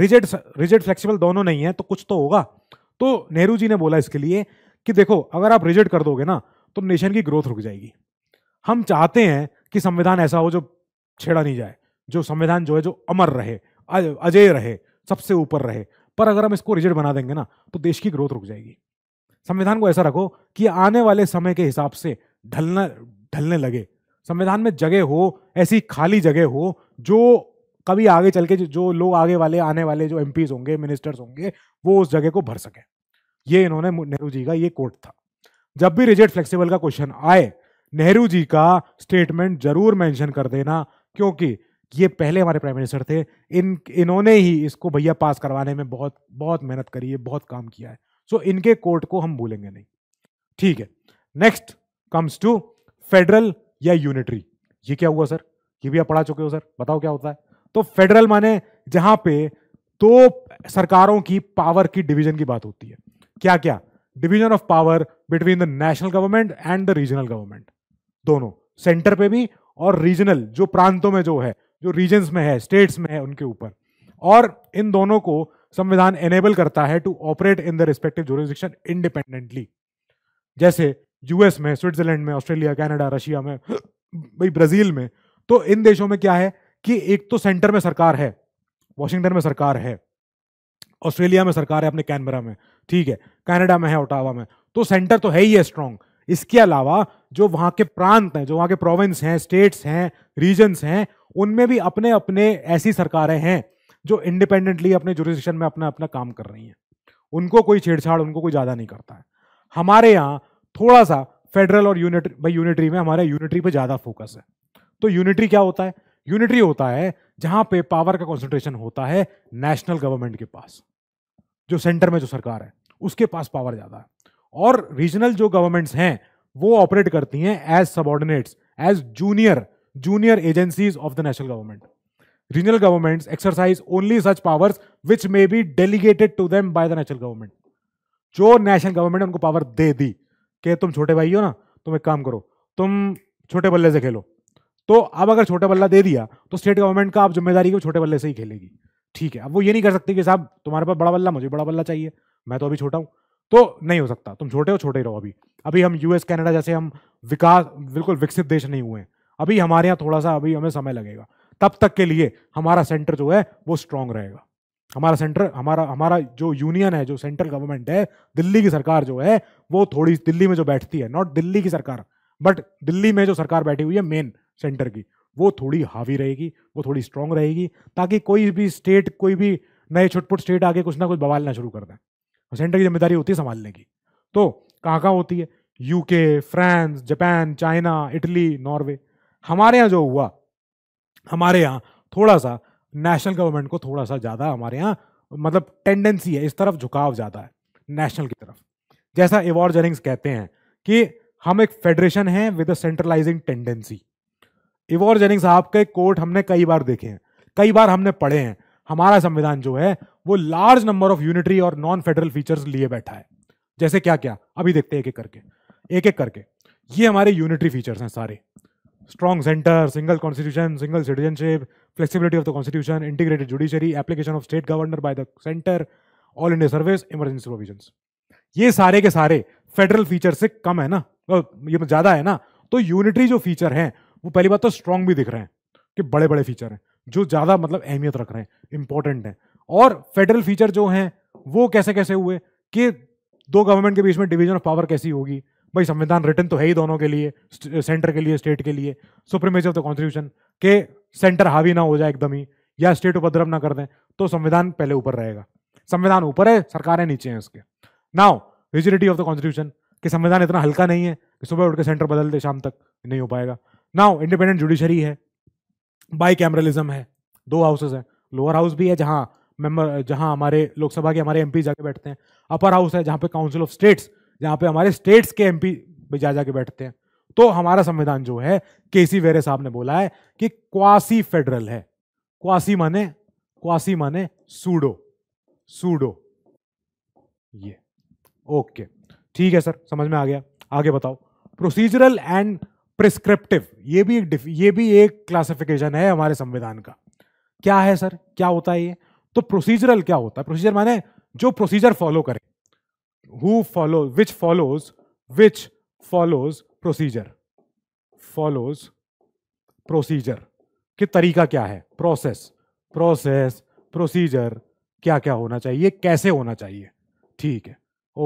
रिजिड रिजिड फ्लेक्सिबल दोनों नहीं है तो कुछ तो होगा तो नेहरू जी ने बोला इसके लिए कि देखो अगर आप रिजिड कर दोगे ना तो नेशन की ग्रोथ रुक जाएगी हम चाहते हैं कि संविधान ऐसा हो जो छेड़ा नहीं जाए जो संविधान जो है जो अमर रहे अजय रहे सबसे ऊपर रहे पर अगर हम इसको रिजिड बना देंगे ना तो देश की ग्रोथ रुक जाएगी संविधान को ऐसा रखो कि आने वाले समय के हिसाब से ढलना ढलने लगे संविधान में जगह हो ऐसी खाली जगह हो जो कभी आगे चल के जो लोग आगे वाले आने वाले जो एम होंगे मिनिस्टर्स होंगे वो उस जगह को भर सकें ये इन्होंने नेहरू जी का ये कोट था जब भी रिजिड फ्लेक्सिबल का क्वेश्चन आए नेहरू जी का स्टेटमेंट जरूर मेंशन कर देना क्योंकि ये पहले हमारे प्राइम मिनिस्टर थे इन इन्होंने ही इसको भैया पास करवाने में बहुत बहुत मेहनत करी है बहुत काम किया है सो so, इनके कोर्ट को हम भूलेंगे नहीं ठीक है नेक्स्ट कम्स टू फेडरल या यूनिटरी ये क्या हुआ सर ये भी आप पढ़ा चुके हो सर बताओ क्या होता है तो फेडरल माने जहां पे दो सरकारों की पावर की डिवीजन की बात होती है क्या क्या division of power between the national government and the regional government दोनों सेंटर पे भी और रीजनल जो प्रांतों में जो है जो रीजन्स में है स्टेट्स में है उनके ऊपर और इन दोनों को संविधान एनेबल करता है to operate in the respective jurisdiction independently जैसे यूएस में स्विट्जरलैंड में ऑस्ट्रेलिया कनाडा रशिया में भाई ब्राजील में तो इन देशों में क्या है कि एक तो सेंटर में सरकार है वॉशिंगटन में सरकार है ऑस्ट्रेलिया में सरकार है अपने कैनबरा में ठीक है कनाडा में है ओटावा में तो सेंटर तो है ही है स्ट्रांग इसके अलावा जो वहाँ के प्रांत हैं जो वहाँ के प्रोविंस हैं स्टेट्स हैं रीजन्स हैं उनमें भी अपने अपने ऐसी सरकारें हैं जो इंडिपेंडेंटली अपने जुरिस्डिक्शन में अपना अपना काम कर रही हैं उनको कोई छेड़छाड़ उनको कोई ज़्यादा नहीं करता है हमारे यहाँ थोड़ा सा फेडरल और यूनिट भाई यूनिटरी में हमारे यूनिटरी पे ज़्यादा फोकस है तो यूनिटरी क्या होता है यूनिटरी होता है जहाँ पे पावर का कॉन्सेंट्रेशन होता है नेशनल गवर्नमेंट के पास जो सेंटर में जो सरकार है उसके पास पावर ज़्यादा है और रीजनल जो गवर्नमेंट्स हैं वो ऑपरेट करती हैं as subordinates as junior junior agencies of the national government regional government exercise only such powers which may be delegated to them by the national government जो नेशनल गवर्नमेंट ने उनको power दे दी कि तुम छोटे भाई हो ना तुम एक काम करो तुम छोटे बल्ले से खेलो तो अब अगर छोटे बल्ला दे दिया तो स्टेट गवर्नमेंट का आप जिम्मेदारी को छोटे बल्ले से ही खेलेगी ठीक है अब वो ये नहीं कर सकती कि साहब तुम्हारे पास बड़ा बल्ला मुझे बड़ा बल्ला चाहिए मैं तो अभी छोटा हूँ तो नहीं हो सकता तुम छोटे हो छोटे रहो अभी अभी हम यूएस कनाडा जैसे हम विकास बिल्कुल विकसित देश नहीं हुए हैं अभी हमारे यहाँ थोड़ा सा अभी हमें समय लगेगा तब तक के लिए हमारा सेंटर जो है वो स्ट्रांग रहेगा हमारा सेंटर हमारा हमारा जो यूनियन है जो सेंट्रल गवर्नमेंट है दिल्ली की सरकार जो है वो थोड़ी दिल्ली में जो बैठती है नॉट दिल्ली की सरकार बट दिल्ली में जो सरकार बैठी हुई है मेन सेंटर की वो थोड़ी हावी रहेगी वो थोड़ी स्ट्रांग रहेगी ताकि कोई भी स्टेट कोई भी नए छुटपुट स्टेट आगे कुछ ना कुछ बवालना शुरू कर दें और सेंटर की जिम्मेदारी होती है संभालने की तो कहाँ कहाँ होती है UK France Japan China Italy Norway हमारे यहाँ जो हुआ हमारे यहाँ थोड़ा सा नेशनल गवर्नमेंट को थोड़ा सा ज़्यादा हमारे यहाँ मतलब टेंडेंसी है इस तरफ झुकाव ज़्यादा है नेशनल की तरफ जैसा एवॉर जेनिंग्स कहते हैं कि हम एक फेडरेशन है with a centralising tendency Ivor Jennings साहब के कोर्ट हमने कई बार देखे हैं कई बार हमने पढ़े हैं हमारा संविधान जो है वो लार्ज नंबर ऑफ यूनिटरी और नॉन फेडरल फीचर्स लिए बैठा है जैसे क्या क्या अभी देखते हैं एक एक करके एक एक करके ये हमारे यूनिटरी फीचर्स हैं सारे strong centre single constitution single citizenship flexibility of the constitution integrated judiciary application of state governor by the centre all India service emergency provision ये सारे के सारे फेडरल फीचर से कम है ना मतलब ये तो ज्यादा है ना तो यूनिटरी जो फीचर हैं वो पहली बात तो स्ट्रांग भी दिख रहे हैं कि बड़े बड़े फीचर हैं जो ज़्यादा मतलब अहमियत रख रहे हैं इंपॉर्टेंट हैं और फेडरल फीचर जो हैं वो कैसे कैसे हुए कि दो गवर्नमेंट के बीच में डिवीजन ऑफ पावर कैसी होगी भाई संविधान रिटर्न तो है ही दोनों के लिए सेंटर के लिए स्टेट के लिए सुप्रीमेसी ऑफ द कॉन्स्टिट्यूशन के सेंटर हावी ना हो जाए एकदम ही या स्टेट उपद्रव ना कर दें तो संविधान पहले ऊपर रहेगा संविधान ऊपर है सरकारें नीचे हैं उसके now rigidity of the constitution कि संविधान इतना हल्का नहीं है कि सुबह उठ के सेंटर बदल दे शाम तक नहीं हो पाएगा नाउ इंडिपेंडेंट जुडिशरी है बाई कैमरलिज्म है दो हाउसेज है लोअर हाउस भी है जहाँ मेंबर जहाँ हमारे लोकसभा के हमारे एमपी जाके बैठते हैं अपर हाउस है जहाँ पे काउंसिल ऑफ स्टेट्स जहाँ पे हमारे स्टेट्स के एमपी भी जा जाके बैठते हैं तो हमारा संविधान जो है केसी वेरे साहब ने बोला है कि क्वासी फेडरल है क्वासी माने क्वासी माने सूडो सूडो ये ओके ठीक है सर समझ में आ गया आगे बताओ प्रोसीजरल एंड प्रिस्क्रिप्टिव ये भी एक ये भी एक क्लासिफिकेशन है हमारे संविधान का क्या है सर क्या होता है ये तो प्रोसीजरल क्या होता है प्रोसीजर माने जो प्रोसीजर फॉलो करे who follow which follows which follows procedure follows procedure कि तरीका क्या है प्रोसेस प्रोसेस प्रोसीजर क्या क्या होना चाहिए कैसे होना चाहिए ठीक है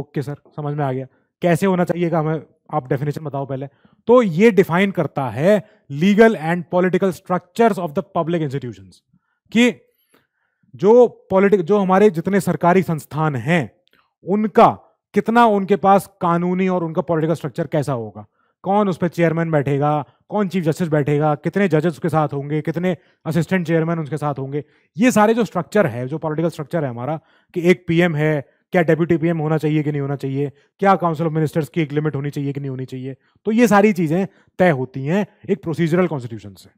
ओके सर समझ में आ गया कैसे होना चाहिए का हमें आप डेफिनेशन बताओ पहले तो ये डिफाइन करता है legal and political structures of the public institution कि जो पॉलिटिक जो हमारे जितने सरकारी संस्थान हैं उनका कितना उनके पास कानूनी और उनका पॉलिटिकल स्ट्रक्चर कैसा होगा कौन उस पर चेयरमैन बैठेगा कौन चीफ जस्टिस बैठेगा कितने जजेस उसके साथ होंगे कितने असिस्टेंट चेयरमैन उसके साथ होंगे ये सारे जो स्ट्रक्चर है जो पॉलिटिकल स्ट्रक्चर है हमारा कि एक पीएम है क्या डेप्यूटी पीएम होना चाहिए कि नहीं होना चाहिए क्या काउंसिल ऑफ मिनिस्टर्स की एक लिमिट होनी चाहिए कि नहीं होनी चाहिए तो ये सारी चीजें तय होती हैं एक प्रोसीजरल कॉन्स्टिट्यूशन से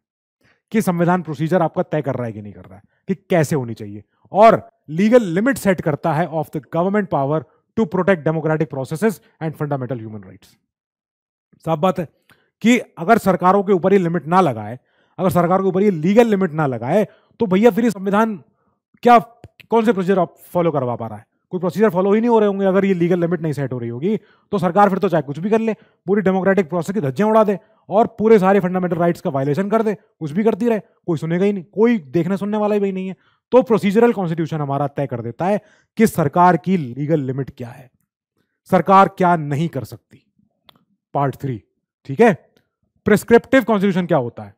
कि संविधान प्रोसीजर आपका तय कर रहा है कि नहीं कर रहा है कि कैसे होनी चाहिए और लीगल लिमिट सेट करता है of the government power to protect democratic process and fundamental human right साफ बात है कि अगर सरकारों के ऊपर ये लिमिट ना लगाए अगर सरकार के ऊपर ये लीगल लिमिट ना लगाए तो भैया फिर संविधान क्या कौन से प्रोसीजर आप फॉलो करवा पा रहा है कोई प्रोसीजर फॉलो ही नहीं हो रहे होंगे अगर ये लीगल लिमिट नहीं सेट हो रही होगी तो सरकार फिर तो चाहे कुछ भी कर ले पूरी डेमोक्रेटिक प्रोसेस की धज्जियाँ उड़ा दे और पूरे सारे फंडामेंटल राइट्स का वायलेशन कर दे कुछ भी करती रहे कोई सुनेगा ही नहीं कोई देखने सुनने वाला ही नहीं है तो प्रोसीजरल कॉन्स्टिट्यूशन हमारा तय कर देता है कि सरकार की लीगल लिमिट क्या है सरकार क्या नहीं कर सकती पार्ट थ्री ठीक है प्रिस्क्रिप्टिव कॉन्स्टिट्यूशन क्या होता है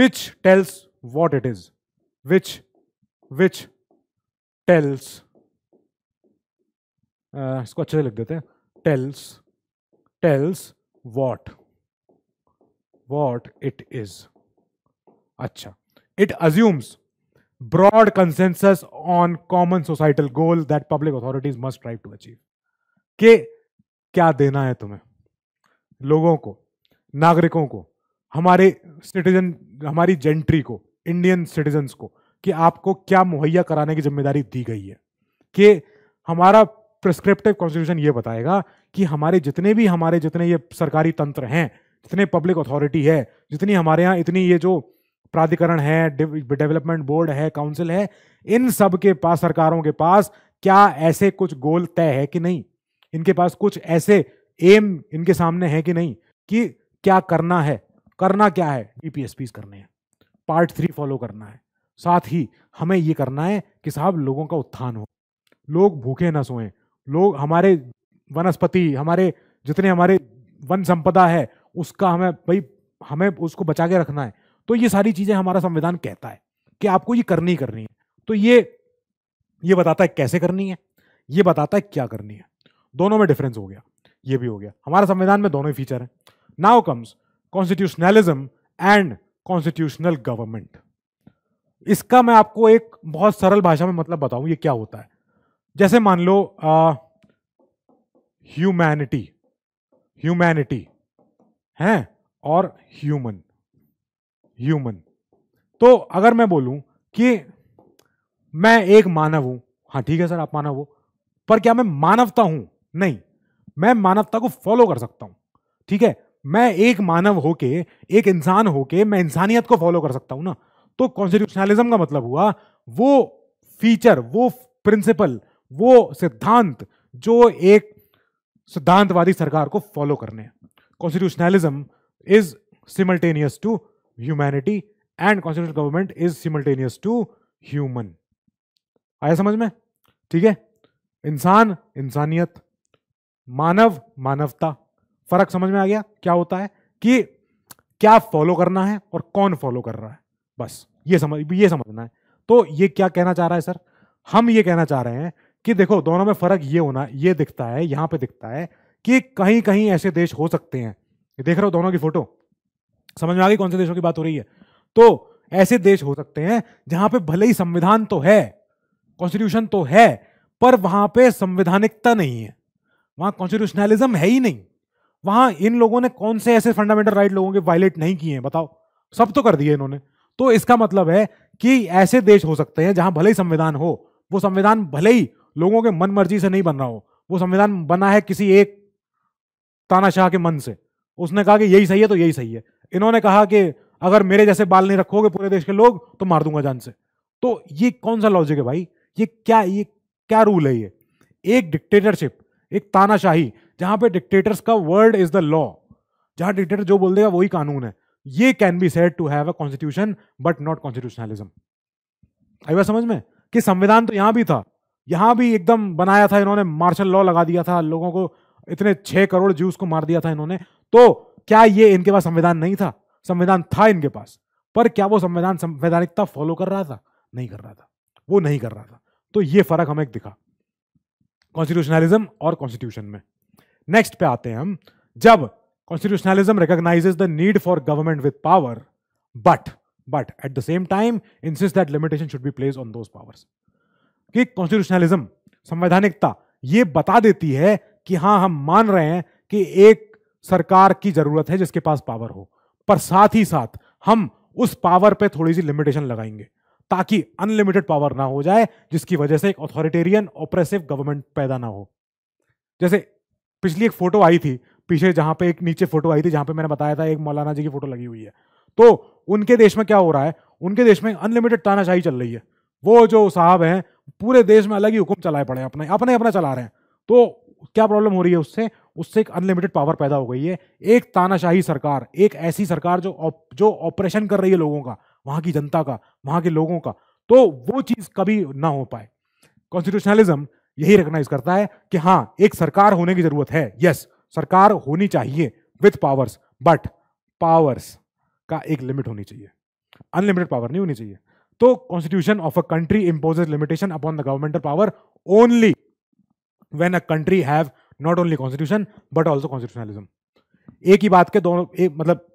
which tells what it is which which tells इसको अच्छे से लिख देते हैं tells tells what what it is अच्छा it assumes broad consensus on common societal goal that public authorities must strive to achieve के क्या देना है तुम्हें लोगों को नागरिकों को हमारे सिटीजन हमारी जेंट्री को इंडियन सिटीजन्स को कि आपको क्या मुहैया कराने की जिम्मेदारी दी गई है कि हमारा प्रिस्क्रिप्टिव कॉन्स्टिट्यूशन ये बताएगा कि हमारे जितने भी हमारे जितने ये सरकारी तंत्र हैं जितने पब्लिक अथॉरिटी है जितनी हमारे यहाँ इतनी ये जो प्राधिकरण है डेवलपमेंट बोर्ड है काउंसिल है इन सब के पास सरकारों के पास क्या ऐसे कुछ गोल तय है कि नहीं इनके पास कुछ ऐसे एम इनके सामने है कि नहीं कि क्या करना है करना क्या है ईपीएसपी करने हैं पार्ट थ्री फॉलो करना है साथ ही हमें ये करना है कि साहब लोगों का उत्थान हो लोग भूखे ना सोएं लोग हमारे वनस्पति हमारे जितने हमारे वन संपदा है उसका हमें भाई हमें उसको बचा के रखना है तो ये सारी चीज़ें हमारा संविधान कहता है कि आपको ये करनी ही करनी है तो ये ये बताता है कैसे करनी है ये बताता है क्या करनी है दोनों में डिफरेंस हो गया ये भी हो गया हमारा संविधान में दोनों ही फीचर हैं now comes constitutionalism and constitutional government इसका मैं आपको एक बहुत सरल भाषा में मतलब बताऊं ये क्या होता है जैसे मान लो ह्यूमैनिटी ह्यूमैनिटी है और ह्यूमन ह्यूमन तो अगर मैं बोलूं कि मैं एक मानव हूं हाँ ठीक है सर आप मानव हो पर क्या मैं मानवता हूं नहीं मैं मानवता को फॉलो कर सकता हूं ठीक है मैं एक मानव होके एक इंसान होके मैं इंसानियत को फॉलो कर सकता हूं ना तो कॉन्स्टिट्यूशनलिज्म का मतलब हुआ वो फीचर वो प्रिंसिपल वो सिद्धांत जो एक सिद्धांतवादी सरकार को फॉलो करने हैं constitutionalism is simultaneous to humanity and constitution government is simultaneous to human आया समझ में ठीक है इंसान इंसानियत मानव मानवता फर्क समझ में आ गया क्या होता है कि क्या फॉलो करना है और कौन फॉलो कर रहा है बस ये समझ ये समझना है तो ये क्या कहना चाह रहा है सर हम ये कहना चाह रहे हैं कि देखो दोनों में फर्क ये होना ये दिखता है यहां पे दिखता है कि कहीं कहीं ऐसे देश हो सकते हैं देख रहे हो दोनों की फोटो समझ में आ गई कौन से देशों की बात हो रही है तो ऐसे देश हो सकते हैं जहां पे भले ही संविधान तो है कॉन्स्टिट्यूशन तो है पर वहां पे संविधानिकता नहीं है वहां कॉन्स्टिट्यूशनलिज्म है ही नहीं वहां इन लोगों ने कौन से ऐसे फंडामेंटल राइट लोगों के वायलेट नहीं किए हैं बताओ सब तो कर दिए इन्होंने तो इसका मतलब है कि ऐसे देश हो सकते हैं जहां भले ही संविधान हो वो संविधान भले ही लोगों के मन मर्जी से नहीं बन रहा हो वो संविधान बना है किसी एक तानाशाह के मन से उसने कहा कि यही सही है तो यही सही है इन्होंने कहा कि अगर मेरे जैसे बाल नहीं रखोगे पूरे देश के लोग तो मार दूंगा जान से तो ये कौन सा लॉजिक है भाई ये क्या ये क्या रूल है ये एक डिक्टेटरशिप एक तानाशाही जहां पे डिक्टेटर्स का वर्ड इज द लॉ जहां डिक्टेटर जो बोल देगा वही कानून है ये can be said to have a constitution but not constitutionalism आई बात समझ में कि संविधान तो यहां भी था यहाँ भी एकदम बनाया था इन्होंने मार्शल लॉ लगा दिया था लोगों को इतने छह करोड़ जूस को मार दिया था इन्होंने तो क्या ये इनके पास संविधान नहीं था संविधान था इनके पास पर क्या वो संविधान संवैधानिकता फॉलो कर रहा था नहीं कर रहा था वो नहीं कर रहा था तो ये फर्क हमें दिखा कॉन्स्टिट्यूशनलिज्म और कॉन्स्टिट्यूशन में नेक्स्ट पे आते हैं हम जब constitutionalism recognises the need for government with power but but at the same time insist that limitation should be place on those powers कि कॉन्स्टिट्यूशनलिज्म संवैधानिकता ये बता देती है कि हाँ हम मान रहे हैं कि एक सरकार की जरूरत है जिसके पास पावर हो पर साथ ही साथ हम उस पावर पे थोड़ी सी लिमिटेशन लगाएंगे ताकि अनलिमिटेड पावर ना हो जाए जिसकी वजह से एक ऑथोरिटेरियन ऑपरेसिव गवर्नमेंट पैदा ना हो जैसे पिछली एक फोटो आई थी पीछे जहां पे एक नीचे फोटो आई थी जहां पे मैंने बताया था एक मौलाना जी की फोटो लगी हुई है तो उनके देश में क्या हो रहा है उनके देश में अनलिमिटेड तानाशाही चल रही है वो जो साहब हैं पूरे देश में अलग ही हुक्म चलाए पड़े अपने अपने अपना चला रहे हैं तो क्या प्रॉब्लम हो रही है उससे उससे एक अनलिमिटेड पावर पैदा हो गई है एक तानाशाही सरकार एक ऐसी सरकार जो जो ऑपरेशन कर रही है लोगों का वहाँ की जनता का वहाँ के लोगों का तो वो चीज़ कभी ना हो पाए कॉन्स्टिट्यूशनलिज्म यही रिकग्नाइज करता है कि हाँ एक सरकार होने की जरूरत है यस सरकार होनी चाहिए विथ पावर्स बट पावर्स का एक लिमिट होनी चाहिए अनलिमिटेड पावर नहीं होनी चाहिए तो constitution of a country impose limitation upon the governmental power only when a country have not only constitution but also constitutionalism एक ही बात के दोनों एक मतलब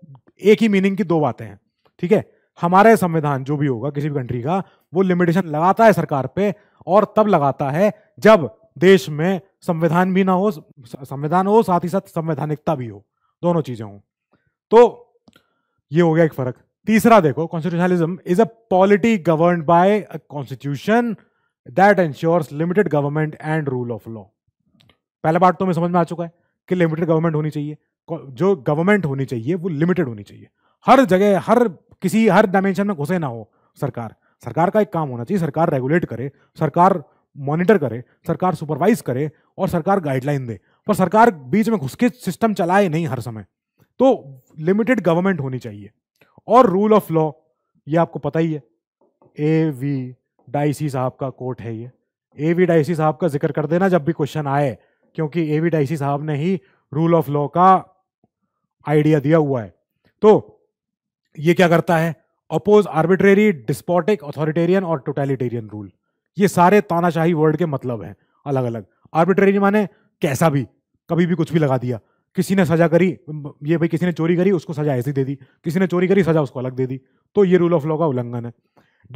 एक ही मीनिंग की दो बातें हैं ठीक है हमारे संविधान जो भी होगा किसी भी कंट्री का वो लिमिटेशन लगाता है सरकार पे और तब लगाता है जब देश में संविधान भी ना हो संविधान हो साथ ही साथ संवैधानिकता भी हो दोनों चीजें हों तो ये हो गया एक फर्क तीसरा देखो constitutionalism is a polity govern by a constitution that ensures limited government and rule of law पहला बात तो मैं समझ में आ चुका है कि लिमिटेड गवर्नमेंट होनी चाहिए जो गवर्नमेंट होनी चाहिए वो लिमिटेड होनी चाहिए हर जगह हर किसी हर डायमेंशन में घुसे ना हो सरकार सरकार का एक काम होना चाहिए सरकार रेगुलेट करे सरकार मॉनिटर करे सरकार सुपरवाइज करे और सरकार गाइडलाइन दे पर सरकार बीच में घुस के सिस्टम चलाए नहीं हर समय तो लिमिटेड गवर्नमेंट होनी चाहिए और रूल ऑफ लॉ ये आपको पता ही है ए वी डाइसी साहब का कोर्ट है ये ए वी डाइसी साहब का जिक्र कर देना जब भी क्वेश्चन आए क्योंकि ए वी डाइसी साहब ने ही रूल ऑफ लॉ का आइडिया दिया हुआ है तो ये क्या करता है अपोज आर्बिट्रेरी डिस्पोटिक अथॉरिटेरियन और टोटेलिटेरियन रूल ये सारे तानाशाही वर्ड के मतलब हैं अलग अलग आर्बिट्रेरी माने कैसा भी कभी भी कुछ भी लगा दिया किसी ने सजा करी ये भाई किसी ने चोरी करी उसको सजा ऐसी दे दी किसी ने चोरी करी सजा उसको अलग दे दी तो ये रूल ऑफ लॉ का उल्लंघन है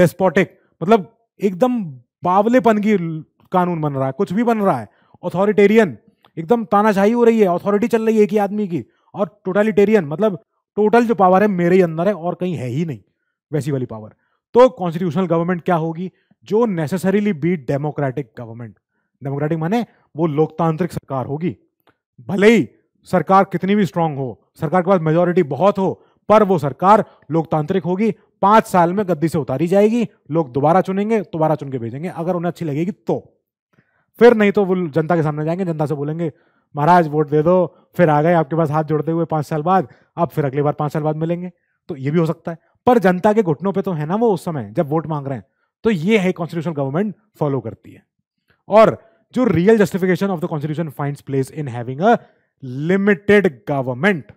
डेस्पोटिक मतलब एकदम बावलेपन की कानून बन रहा है कुछ भी बन रहा है ऑथोरिटेरियन एकदम तानाशाही हो रही है ऑथोरिटी चल रही है एक ही आदमी की और टोटलिटेरियन मतलब टोटल जो पावर है मेरे ही अंदर है और कहीं है ही नहीं वैसी वाली पावर तो कॉन्स्टिट्यूशनल गवर्नमेंट क्या होगी जो necessarily be democratic government democratic माने वो लोकतांत्रिक सरकार होगी भले ही सरकार कितनी भी स्ट्रांग हो सरकार के पास मेजोरिटी बहुत हो पर वो सरकार लोकतांत्रिक होगी पांच साल में गद्दी से उतारी जाएगी लोग दोबारा चुनेंगे दोबारा चुन के भेजेंगे अगर उन्हें अच्छी लगेगी तो फिर नहीं तो वो जनता के सामने जाएंगे जनता से बोलेंगे महाराज वोट दे दो फिर आ गए आपके पास हाथ जोड़ते हुए पांच साल बाद आप फिर अगली बार पांच साल बाद मिलेंगे तो ये भी हो सकता है पर जनता के घुटनों पर तो है ना वो उस समय जब वोट मांग रहे हैं तो ये है कॉन्स्टिट्यूशन गवर्नमेंट फॉलो करती है और जो real justification of the constitution find place in having a limited government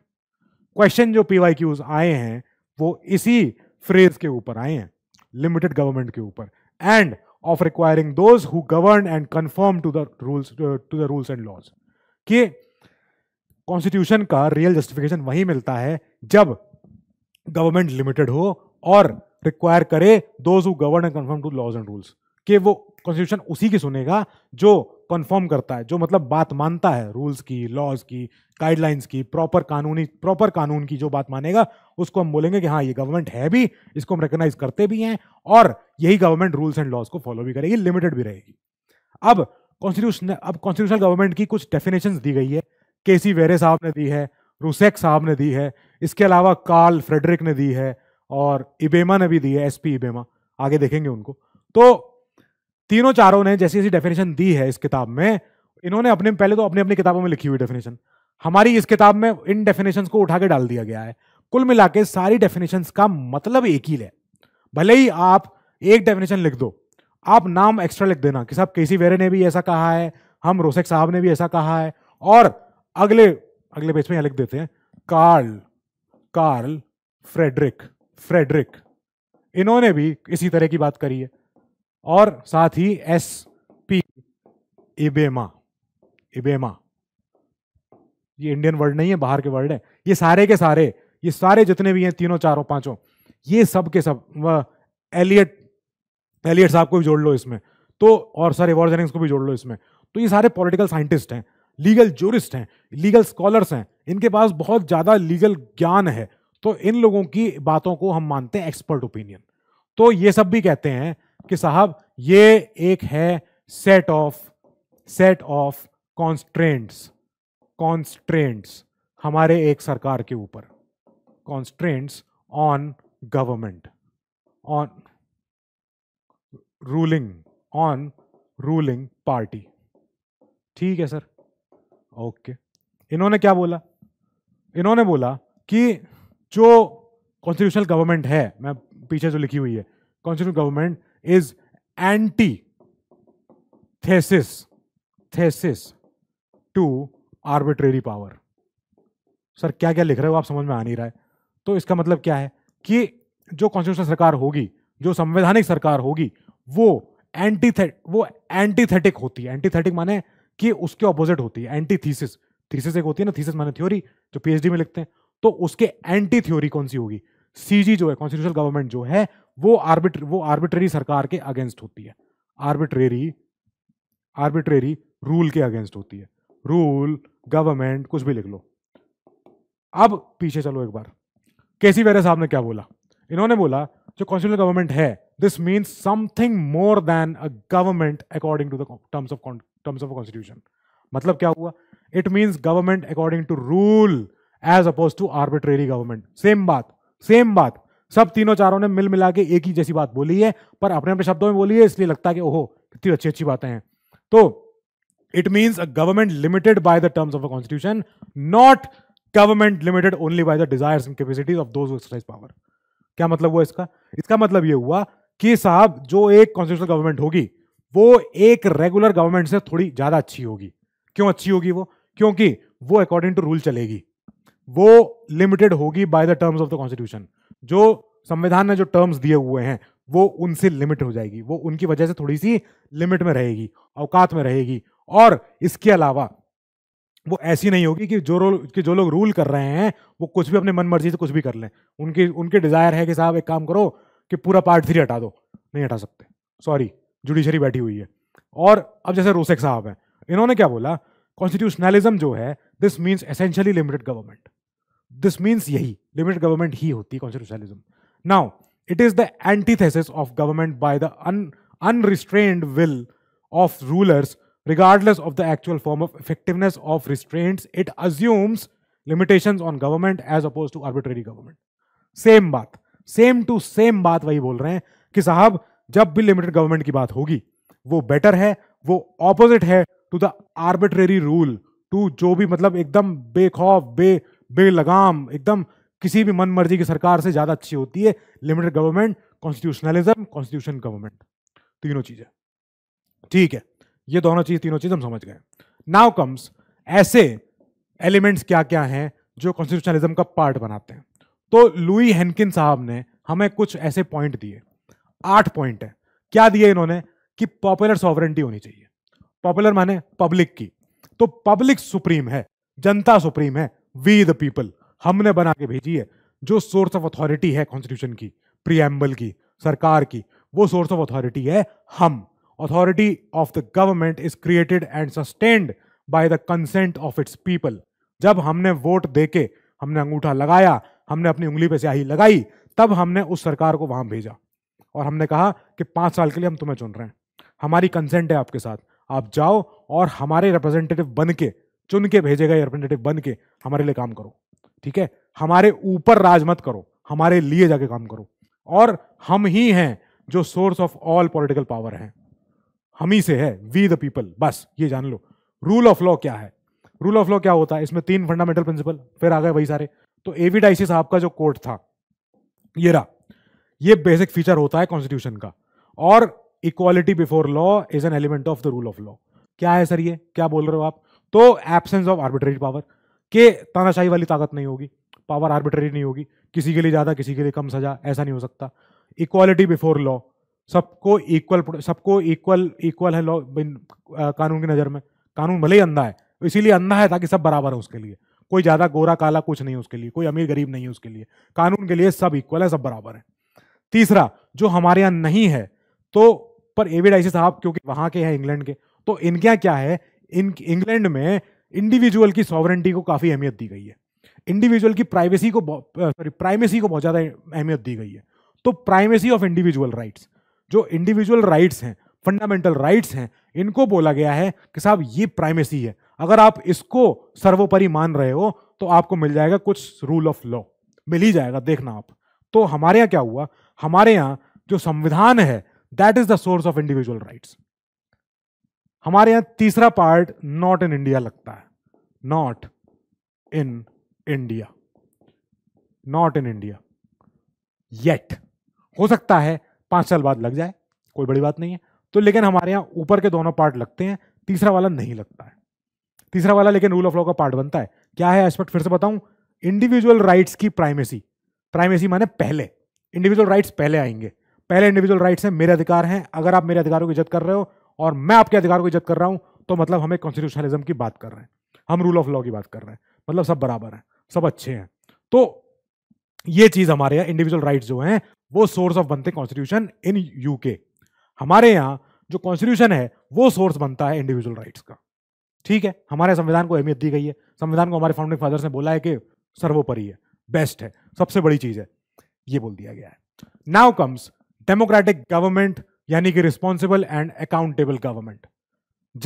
question जो पीवाई क्यूज आए हैं वो इसी फ्रेज के ऊपर आए हैं लिमिटेड गवर्नमेंट के ऊपर and of requiring those who govern and conform to the rules to the rules and laws कि कॉन्स्टिट्यूशन का रियल जस्टिफिकेशन वही मिलता है जब गवर्नमेंट लिमिटेड हो और रिक्वायर करे those who govern and conform to laws and rules कि वो कॉन्स्टिट्यूशन उसी की सुनेगा जो कन्फर्म करता है जो मतलब बात मानता है रूल्स की लॉज की गाइडलाइंस की प्रॉपर कानूनी प्रॉपर कानून की जो बात मानेगा उसको हम बोलेंगे कि हाँ ये गवर्नमेंट है भी इसको हम रिकग्नाइज करते भी हैं और यही गवर्नमेंट रूल्स एंड लॉज को फॉलो भी करेगी लिमिटेड भी रहेगी अब कॉन्स्टिट्यूशन अब कॉन्स्टिट्यूशनल गवर्नमेंट की कुछ डेफिनेशन दी गई है के सी वेरे साहब ने दी है रूसेक साहब ने दी है इसके अलावा कार्ल फ्रेडरिक ने दी है और इबेमा ने भी दी है एस पी इबेमा आगे देखेंगे उनको तो तीनों चारों ने जैसी जैसी डेफिनेशन दी है इस किताब में इन्होंने अपने पहले तो अपनी अपनी किताबों में लिखी हुई डेफिनेशन हमारी इस किताब में इन डेफिनेशन को उठा के डाल दिया गया है कुल मिला के सारी डेफिनेशन का मतलब एक ही है भले ही आप एक डेफिनेशन लिख दो आप नाम एक्स्ट्रा लिख देना कि साहब केसी वेरे ने भी ऐसा कहा है हम रोसेक साहब ने भी ऐसा कहा है और अगले अगले पेज में यह लिख देते हैं कार्ल कार्ल फ्रेडरिक फ्रेडरिक इन्होंने भी इसी तरह की बात करी है और साथ ही एस पी इबेमा इबेमा ये इंडियन वर्ड नहीं है बाहर के वर्ड है ये सारे के सारे ये सारे जितने भी हैं तीनों चारों पांचों ये सब के सब एलियट एलियट साहब को भी जोड़ लो इसमें तो और सर एवॉर्जनिंग्स को भी जोड़ लो इसमें तो ये सारे पॉलिटिकल साइंटिस्ट हैं लीगल जूरिस्ट हैं लीगल स्कॉलर्स हैं इनके पास बहुत ज़्यादा लीगल ज्ञान है तो इन लोगों की बातों को हम मानते हैं एक्सपर्ट ओपिनियन तो ये सब भी कहते हैं कि साहब ये एक है set of set of constraints constraints हमारे एक सरकार के ऊपर constraints on government on ruling on ruling party ठीक है सर ओके इन्होंने क्या बोला इन्होंने बोला कि जो कॉन्स्टिट्यूशनल गवर्नमेंट है मैं पीछे जो लिखी हुई है constitutional government is anti thesis to arbitrary power sir क्या क्या लिख रहे हो आप समझ में आ नहीं रहा है तो इसका मतलब क्या है कि जो कॉन्स्टिट्यूशनल सरकार होगी जो संवैधानिक सरकार होगी वो थे वो एंटीथेटिक होती है एंटीथेटिक माने कि उसके ऑपोजिट होती है एंटी थीसिस थीसिस एक होती है ना थीसिस माने थ्योरी जो पीएचडी में लिखते हैं तो उसके एंटी थ्योरी कौन सी होगी सीजी जो है कॉन्स्टिट्यूशनल गवर्नमेंट जो है वो आर्बिट्र वो आर्बिट्रेरी सरकार के अगेंस्ट होती है आर्बिट्रेरी आर्बिट्रेरी रूल के अगेंस्ट होती है रूल गवर्नमेंट कुछ भी लिख लो अब पीछे चलो एक बार केसी वेरा साहब ने क्या बोला इन्होंने बोला जो कॉन्स्टिट्यूशनल गवर्नमेंट है this means something more than a government according to terms terms of terms of constitution मतलब क्या हुआ it means government according to rule as oppose to arbitrary government same बात सेम बात सब तीनों चारों ने मिल मिला के एक ही जैसी बात बोली है पर अपने अपने शब्दों में बोली है इसलिए लगता है कि ओहो कितनी अच्छी अच्छी बातें हैं तो it means a government limited by the terms of a constitution not government limited only by the desires and capacities of those exercise power क्या मतलब हुआ इसका इसका मतलब ये हुआ कि साहब जो एक कॉन्स्टिट्यूशनल गवर्नमेंट होगी वो एक रेगुलर गवर्नमेंट से थोड़ी ज्यादा अच्छी होगी क्यों अच्छी होगी वो क्योंकि वो अकॉर्डिंग टू रूल चलेगी वो लिमिटेड होगी by the terms of the constitution जो संविधान ने जो टर्म्स दिए हुए हैं वो उनसे लिमिट हो जाएगी वो उनकी वजह से थोड़ी सी लिमिट में रहेगी अवकात में रहेगी और इसके अलावा वो ऐसी नहीं होगी कि जो रोल कि जो लोग रूल कर रहे हैं वो कुछ भी अपने मन मर्जी से कुछ भी कर लें उनकी उनके डिज़ायर है कि साहब एक काम करो कि पूरा पार्ट थ्री हटा दो नहीं हटा सकते सॉरी जुडिशरी बैठी हुई है और अब जैसे रोसेक साहब हैं इन्होंने क्या बोला कॉन्स्टिट्यूशनलिज्म जो है this means essentially limited government this means यही लिमिटेड गवर्नमेंट ही होती है constitutionalism now it is the antithesis of government by the unrestrained will of rulers regardless of the actual form of effectiveness of restraints it assumes limitation on government as oppose to arbitrary government same बात same to same बात वही बोल रहे हैं कि साहब जब भी लिमिटेड गवर्नमेंट की बात होगी वो बेटर है वो ऑपोजिट है to the arbitrary rule to जो भी मतलब एकदम बेखौफ बे बेलगाम एकदम किसी भी मनमर्जी की सरकार से ज़्यादा अच्छी होती है limited government constitutionalism constitution government तीनों चीज़ें ठीक है ये दोनों चीज़ तीनों चीज़ हम समझ गए नाउ कम्स ऐसे एलिमेंट्स क्या क्या हैं जो कॉन्स्टिट्यूशनलिज्म का पार्ट बनाते हैं तो लुई हेनकिन साहब ने हमें कुछ ऐसे पॉइंट दिए आठ पॉइंट है क्या दिए इन्होंने कि पॉपुलर सॉवरेंटी होनी चाहिए पॉपुलर माने पब्लिक की तो पब्लिक सुप्रीम है जनता सुप्रीम है वी द पीपल हमने बना के भेजी है जो सोर्स ऑफ अथॉरिटी है कॉन्स्टिट्यूशन की प्रियम्बल की सरकार की वो सोर्स ऑफ अथॉरिटी है हम authority of the government is created and sustained by the consent of its people जब हमने वोट देके हमने अंगूठा लगाया हमने अपनी उंगली पे स्याही लगाई तब हमने उस सरकार को वहां भेजा और हमने कहा कि पांच साल के लिए हम तुम्हें चुन रहे हैं हमारी कंसेंट है आपके साथ आप जाओ और हमारे रिप्रेजेंटेटिव बन के चुन के भेजेगा रिप्रेजेंटेटिव बन के हमारे लिए काम करो ठीक है हमारे ऊपर राज मत करो हमारे लिए जाके काम करो और हम ही हैं जो source of all political power है हम ही से है वी द पीपल बस ये जान लो रूल ऑफ लॉ क्या है रूल ऑफ लॉ क्या होता है इसमें तीन फंडामेंटल प्रिंसिपल फिर आ गए वही सारे तो एवी डाइसी साहब का जो कोर्ट था ये रहा ये बेसिक फीचर होता है कॉन्स्टिट्यूशन का और equality before law is an element of the rule of law क्या है सर ये क्या बोल रहे हो आप तो एबसेंस ऑफ आर्बिट्रेरी पावर के तानाशाही वाली ताकत नहीं होगी पावर आर्बिट्रेरी नहीं होगी किसी के लिए ज़्यादा किसी के लिए कम सजा ऐसा नहीं हो सकता इक्वालिटी बिफोर लॉ सबको इक्वल सबको इक्वल इक्वल है लॉ कानून की नज़र में कानून भले ही अंधा है इसीलिए अंधा है ताकि सब बराबर है उसके लिए कोई ज़्यादा गोरा काला कुछ नहीं है उसके लिए कोई अमीर गरीब नहीं है उसके लिए कानून के लिए सब इक्वल है सब बराबर है तीसरा जो हमारे यहाँ नहीं है तो पर एविड डाइसी साहब क्योंकि वहाँ के हैं इंग्लैंड के तो इनके यहाँ क्या है इन इंग्लैंड में इंडिविजुअल की सॉवरेंटी को काफ़ी अहमियत दी गई है इंडिविजुअल की प्राइवेसी को सॉरी प्राइमेसी को बहुत ज़्यादा अहमियत दी गई है तो प्राइमेसी ऑफ इंडिविजुअल राइट्स जो इंडिविजुअल राइट्स हैं फंडामेंटल राइट्स हैं इनको बोला गया है कि साहब ये प्राइमेसी है अगर आप इसको सर्वोपरि मान रहे हो तो आपको मिल जाएगा कुछ रूल ऑफ लॉ मिल ही जाएगा देखना आप तो हमारे यहाँ क्या हुआ हमारे यहाँ जो संविधान है that is the source of individual rights हमारे यहां तीसरा पार्ट नॉट इन इंडिया लगता है not in India not in India yet हो सकता है पांच साल बाद लग जाए कोई बड़ी बात नहीं है तो लेकिन हमारे यहां ऊपर के दोनों पार्ट लगते हैं तीसरा वाला नहीं लगता है तीसरा वाला लेकिन रूल ऑफ लॉ का पार्ट बनता है क्या है एस्पेक्ट फिर से बताऊं इंडिविजुअल राइट्स की प्राइमेसी प्राइमेसी माने पहले इंडिविजुअल राइट्स पहले आएंगे पहले इंडिविजुअल राइट्स हैं मेरे अधिकार हैं अगर आप मेरे अधिकारों की इज्जत कर रहे हो और मैं आपके अधिकार को इज्जत कर रहा हूं तो मतलब हमें कॉन्स्टिट्यूशनलिज्म की बात कर रहे हैं हम रूल ऑफ लॉ की बात कर रहे हैं मतलब सब बराबर हैं सब अच्छे हैं तो ये चीज हमारे यहाँ इंडिविजुअल राइट जो है वो सोर्स ऑफ बनते कॉन्स्टिट्यूशन इन यूके हमारे यहाँ जो कॉन्स्टिट्यूशन है वो सोर्स बनता है इंडिविजुअल राइट्स का ठीक है हमारे संविधान को अहमियत दी गई है संविधान को हमारे फाउंडिंग फादर्स ने बोला है कि सर्वोपरि है बेस्ट है सबसे बड़ी चीज है ये बोल दिया गया है नाउ कम्स डेमोक्रेटिक गवर्नमेंट यानी कि रिस्पॉन्सिबल एंड अकाउंटेबल गवर्नमेंट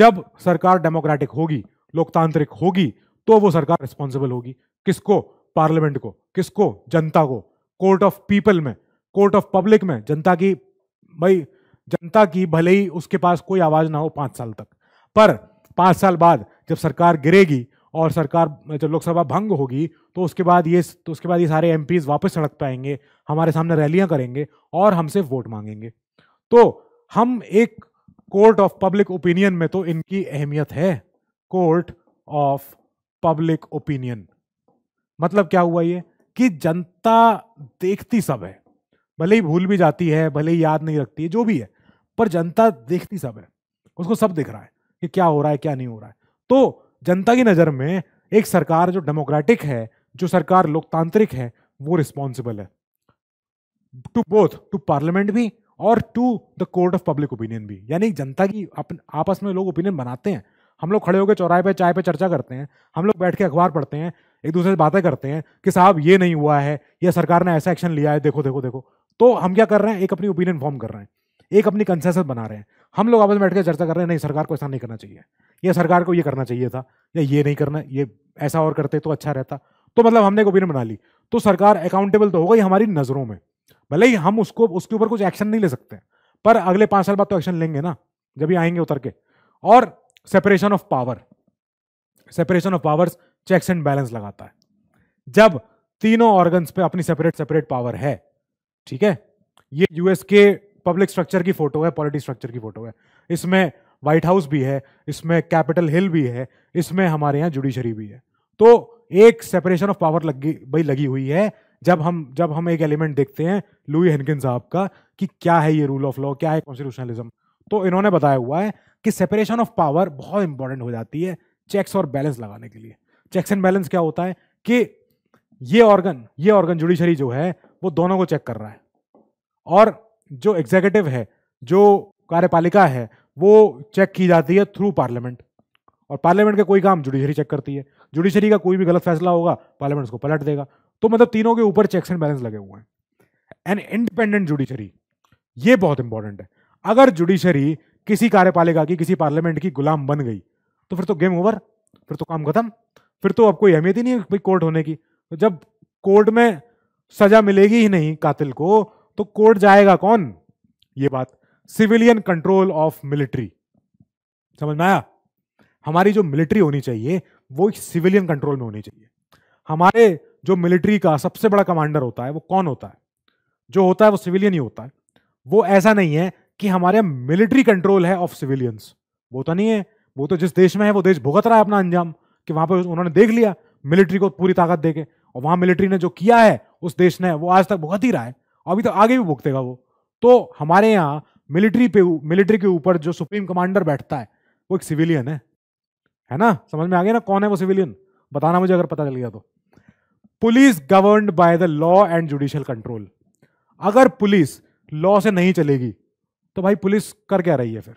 जब सरकार डेमोक्रेटिक होगी लोकतांत्रिक होगी तो वो सरकार रिस्पॉन्सिबल होगी किसको पार्लियामेंट को किसको जनता को कोर्ट ऑफ पीपल में कोर्ट ऑफ पब्लिक में जनता की भाई जनता की भले ही उसके पास कोई आवाज़ ना हो पाँच साल तक पर पाँच साल बाद जब सरकार गिरेगी और सरकार जब लोकसभा भंग होगी तो उसके बाद ये तो उसके बाद ये सारे एमपीज वापस सड़क पाएंगे आएंगे हमारे सामने रैलियां करेंगे और हमसे वोट मांगेंगे तो हम एक कोर्ट ऑफ पब्लिक ओपिनियन में तो इनकी अहमियत है कोर्ट ऑफ पब्लिक ओपिनियन मतलब क्या हुआ ये कि जनता देखती सब है भले ही भूल भी जाती है भले ही याद नहीं रखती है जो भी है पर जनता देखती सब है उसको सब दिख रहा है कि क्या हो रहा है क्या नहीं हो रहा है तो जनता की नज़र में एक सरकार जो डेमोक्रेटिक है जो सरकार लोकतांत्रिक है वो रिस्पॉन्सिबल है टू बोथ टू पार्लियामेंट भी और to the court of public opinion भी यानी जनता की अपन आपस में लोग ओपिनियन बनाते हैं हम लोग खड़े होकर चौराहे पे चाय पे चर्चा करते हैं हम लोग बैठ के अखबार पढ़ते हैं एक दूसरे से बातें करते हैं कि साहब ये नहीं हुआ है या सरकार ने ऐसा एक्शन लिया है देखो देखो देखो तो हम क्या कर रहे हैं एक अपनी ओपिनियन फॉर्म कर रहे हैं एक अपनी कंसेस बना रहे हैं हम लोग आपस में बैठ के चर्चा कर रहे हैं नहीं सरकार को ऐसा नहीं करना चाहिए या सरकार को ये करना चाहिए था या ये नहीं करना ये ऐसा और करते तो अच्छा रहता तो मतलब हमने एक ओपिनियन बना ली तो सरकार अकाउंटेबल तो होगा ही हमारी नज़रों में भले ही हम उसको उसके ऊपर कुछ एक्शन नहीं ले सकते पर अगले पांच साल बाद तो एक्शन लेंगे ना जब ये आएंगे उतर के और separation of power separation of powers checks and balance लगाता है जब तीनों ऑर्गन्स पे अपनी सेपरेट सेपरेट पावर है ठीक है ये यूएस के पब्लिक स्ट्रक्चर की फोटो है पॉलिटी स्ट्रक्चर की फोटो है इसमें व्हाइट हाउस भी है इसमें कैपिटल हिल भी है इसमें हमारे यहाँ जुडिशरी भी है तो एक सेपरेशन ऑफ पावर लगी भाई लगी हुई है जब हम जब हम एक एलिमेंट देखते हैं लुई हेनकिन साहब का कि क्या है ये रूल ऑफ लॉ क्या है कॉन्स्टिट्यूशनलिज्म तो इन्होंने बताया हुआ है कि सेपरेशन ऑफ पावर बहुत इंपॉर्टेंट हो जाती है चेक्स और बैलेंस लगाने के लिए चेक्स एंड बैलेंस क्या होता है कि ये ऑर्गन ये ऑर्गन जुडिशरी जो है वो दोनों को चेक कर रहा है और जो एग्जीक्यूटिव है जो कार्यपालिका है वो चेक की जाती है थ्रू पार्लियामेंट और पार्लियामेंट का कोई काम जुडिशरी चेक करती है जुडिशरी का कोई भी गलत फैसला होगा पार्लियामेंट उसको पलट देगा तो मतलब तीनों के ऊपर चेक्स एंड बैलेंस लगे हुए हैं एन इंडिपेंडेंट जुडिशरी ये बहुत इंपॉर्टेंट है अगर जुडिशरी किसी कार्यपालिका की किसी पार्लियामेंट की गुलाम बन गई तो फिर तो गेम ओवर फिर तो काम खत्म फिर तो अब कोई अहमियत ही नहीं है कोर्ट होने की तो जब कोर्ट में सजा मिलेगी ही नहीं कातिल को तो कोर्ट जाएगा कौन ये बात सिविलियन कंट्रोल ऑफ मिलिट्री समझ में आया हमारी जो मिलिट्री होनी चाहिए वो सिविलियन कंट्रोल में होनी चाहिए हमारे जो मिलिट्री का सबसे बड़ा कमांडर होता है वो कौन होता है जो होता है वो सिविलियन ही होता है वो ऐसा नहीं है कि हमारे मिलिट्री कंट्रोल है ऑफ सिविलियंस वो तो नहीं है वो तो जिस देश में है वो देश भुगत रहा है अपना अंजाम कि वहां पर उन्होंने देख लिया मिलिट्री को पूरी ताकत दे के और वहां मिलिट्री ने जो किया है उस देश ने वो आज तक भुगत ही रहा है अभी तो आगे भी भुगतेगा वो तो हमारे यहाँ मिलिट्री पे मिलिट्री के ऊपर जो सुप्रीम कमांडर बैठता है वो एक सिविलियन है है ना समझ में आ गया ना कौन है वो सिविलियन बताना मुझे अगर पता चल गया तो police govern by the law and judicial control अगर पुलिस लॉ से नहीं चलेगी तो भाई पुलिस कर क्या रही है फिर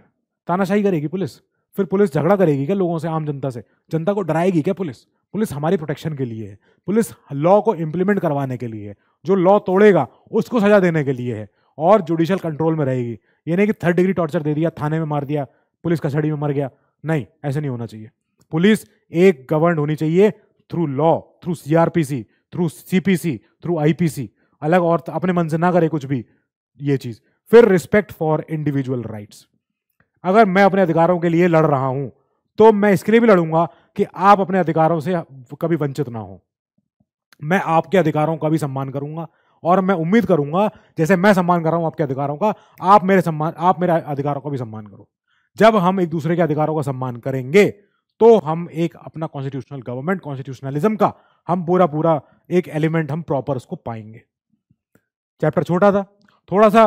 तानाशाही करेगी पुलिस फिर पुलिस झगड़ा करेगी क्या लोगों से आम जनता से जनता को डराएगी क्या पुलिस पुलिस हमारी प्रोटेक्शन के लिए है पुलिस लॉ को इम्प्लीमेंट करवाने के लिए है जो लॉ तोड़ेगा उसको सजा देने के लिए है और जुडिशियल कंट्रोल में रहेगी ये नहीं कि थर्ड डिग्री टॉर्चर दे दिया थाने में मार दिया पुलिस कस्टडी में मर गया नहीं ऐसे नहीं होना चाहिए पुलिस एक गवर्न होनी चाहिए through law through CrPC through CPC through IPC अलग और अपने मन से ना करे कुछ भी ये चीज फिर रिस्पेक्ट फॉर इंडिविजुअल राइट्स अगर मैं अपने अधिकारों के लिए लड़ रहा हूं तो मैं इसके लिए भी लड़ूंगा कि आप अपने अधिकारों से कभी वंचित ना हो मैं आपके अधिकारों का भी सम्मान करूंगा और मैं उम्मीद करूंगा जैसे मैं सम्मान कर रहा हूं आपके अधिकारों का आप मेरे सम्मान आप मेरे अधिकारों का भी सम्मान करो जब हम एक दूसरे के अधिकारों का सम्मान करेंगे तो हम एक अपना कॉन्स्टिट्यूशनल गवर्नमेंट कॉन्स्टिट्यूशनलिज्म का हम पूरा पूरा एक एलिमेंट हम प्रॉपर उसको पाएंगे चैप्टर छोटा था थोड़ा सा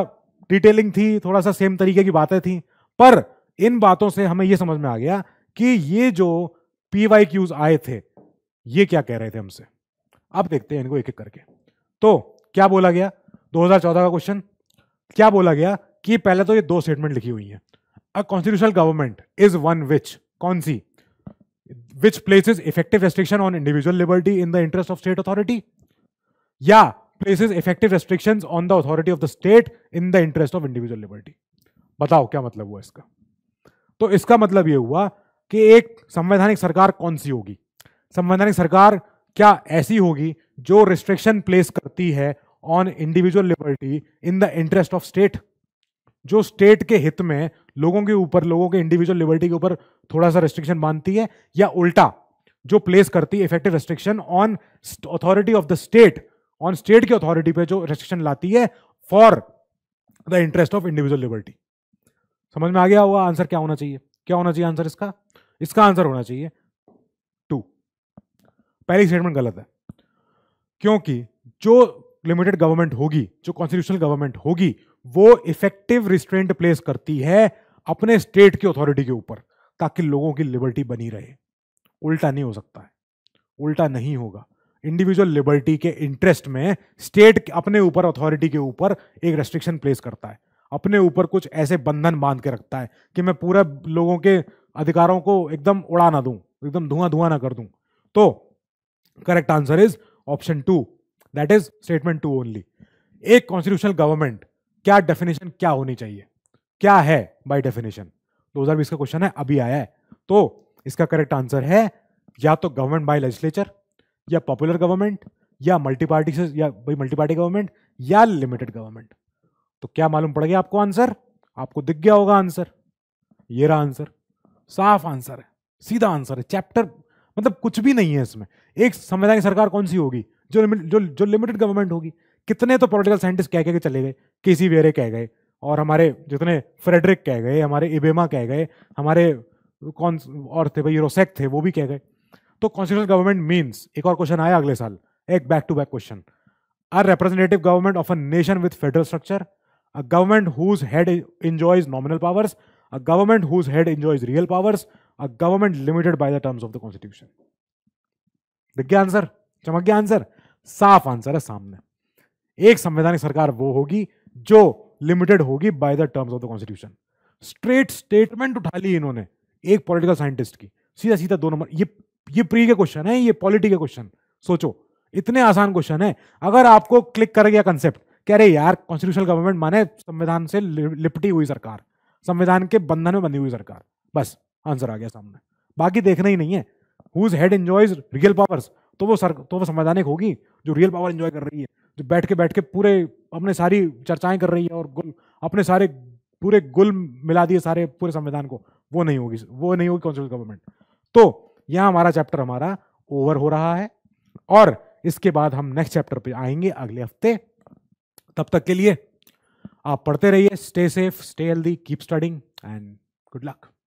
डिटेलिंग थी थोड़ा सा सेम तरीके की बातें थी पर इन बातों से हमें यह समझ में आ गया कि ये जो पी वाई क्यूज आए थे ये क्या कह रहे थे हमसे अब देखते हैं इनको एक एक करके तो क्या बोला गया 2014 का क्वेश्चन क्या बोला गया कि पहले तो ये दो स्टेटमेंट लिखी हुई है a constitutional government is one which कौन सी which places effective restriction on individual liberty in the interest of state authority yeah places effective restrictions on the authority of the state in the interest of individual liberty बताओ क्या मतलब हुआ इसका तो इसका मतलब ये हुआ कि एक संवैधानिक सरकार कौन सी होगी संवैधानिक सरकार क्या ऐसी होगी जो रिस्ट्रिक्शन प्लेस करती है on individual liberty in the interest of state जो स्टेट के हित में लोगों के ऊपर लोगों के इंडिविजुअल लिबर्टी के ऊपर थोड़ा सा रेस्ट्रिक्शन बांधती है या उल्टा जो प्लेस करती है effective restriction on authority of the state on state की अथॉरिटी पे जो रेस्ट्रिक्शन लाती है for the interest of individual liberty समझ में आ गया हुआ आंसर क्या होना चाहिए क्या होना चाहिए आंसर इसका इसका आंसर होना चाहिए टू पहली स्टेटमेंट गलत है क्योंकि जो लिमिटेड गवर्नमेंट होगी जो कॉन्स्टिट्यूशनल गवर्नमेंट होगी वो इफेक्टिव रिस्ट्रेंट प्लेस करती है अपने स्टेट की अथॉरिटी के ऊपर ताकि लोगों की लिबर्टी बनी रहे उल्टा नहीं हो सकता है उल्टा नहीं होगा इंडिविजुअल लिबर्टी के इंटरेस्ट में स्टेट अपने ऊपर अथॉरिटी के ऊपर एक रेस्ट्रिक्शन प्लेस करता है अपने ऊपर कुछ ऐसे बंधन बांध के रखता है कि मैं पूरा लोगों के अधिकारों को एकदम उड़ा ना दूं एकदम धुआं धुआं ना कर दूं तो correct answer is option two that is statement two only एक कॉन्स्टिट्यूशनल गवर्नमेंट क्या डेफिनेशन क्या होनी चाहिए क्या है बाई डेफिनेशन दो हजार बीस का क्वेश्चन है अभी आया है तो इसका करेक्ट आंसर है या तो गवर्नमेंट बाय लेजिस्लेचर या पॉपुलर गवर्नमेंट या मल्टी पार्टी से या भाई मल्टी पार्टी गवर्नमेंट या लिमिटेड गवर्नमेंट तो क्या मालूम पड़ गया आपको आंसर आपको दिख गया होगा आंसर ये रहा आंसर साफ आंसर है सीधा आंसर है चैप्टर मतलब कुछ भी नहीं है इसमें एक संवैधानिक सरकार कौन सी होगी जो जो जो लिमिटेड गवर्नमेंट होगी कितने तो पॉलिटिकल साइंटिस्ट कह के चले गए किसी वेरे कह गए और हमारे जितने फ्रेडरिक कह गए हमारे इबेमा कह गए हमारे कौन और थे भाई यूरोसेक थे वो भी कह गए तो कॉन्स्टिट्यूशनल गवर्नमेंट मीन्स एक और क्वेश्चन आया अगले साल एक back to back question are representative government of a nation with federal structure a government whose head enjoys nominal powers a government whose head enjoys real powers a government limited by the terms of the constitution दिख गया answer चमक गया answer साफ answer है सामने एक संवैधानिक सरकार वो होगी जो लिमिटेड होगी by the terms of the constitution straight statement उठा ली इन्होंने एक पॉलिटिकल साइंटिस्ट की सीधा सीधा दो नंबर ये ये प्री के क्वेश्चन है ये पॉलिटी के क्वेश्चन सोचो इतने आसान क्वेश्चन है अगर आपको क्लिक कर गया कंसेप्ट कह रहे यार कॉन्स्टिट्यूशनल गवर्नमेंट माने संविधान से लिपटी हुई सरकार संविधान के बंधन में बंधी हुई सरकार बस आंसर आ गया सामने बाकी देखना ही नहीं है whose head enjoys real powers तो वो सर तो वो संवैधानिक होगी जो रियल पावर एंजॉय कर रही है जो बैठ के बैठ के पूरे अपने सारी चर्चाएं कर रही है और गुल अपने सारे पूरे गुल मिला दिए सारे पूरे संविधान को वो नहीं होगी वो नहीं होगी कॉन्स्टिट्यूशन गवर्नमेंट तो यह हमारा चैप्टर हमारा ओवर हो रहा है और इसके बाद हम नेक्स्ट चैप्टर पे आएंगे अगले हफ्ते तब तक के लिए आप पढ़ते रहिए stay safe stay healthy keep studying and good luck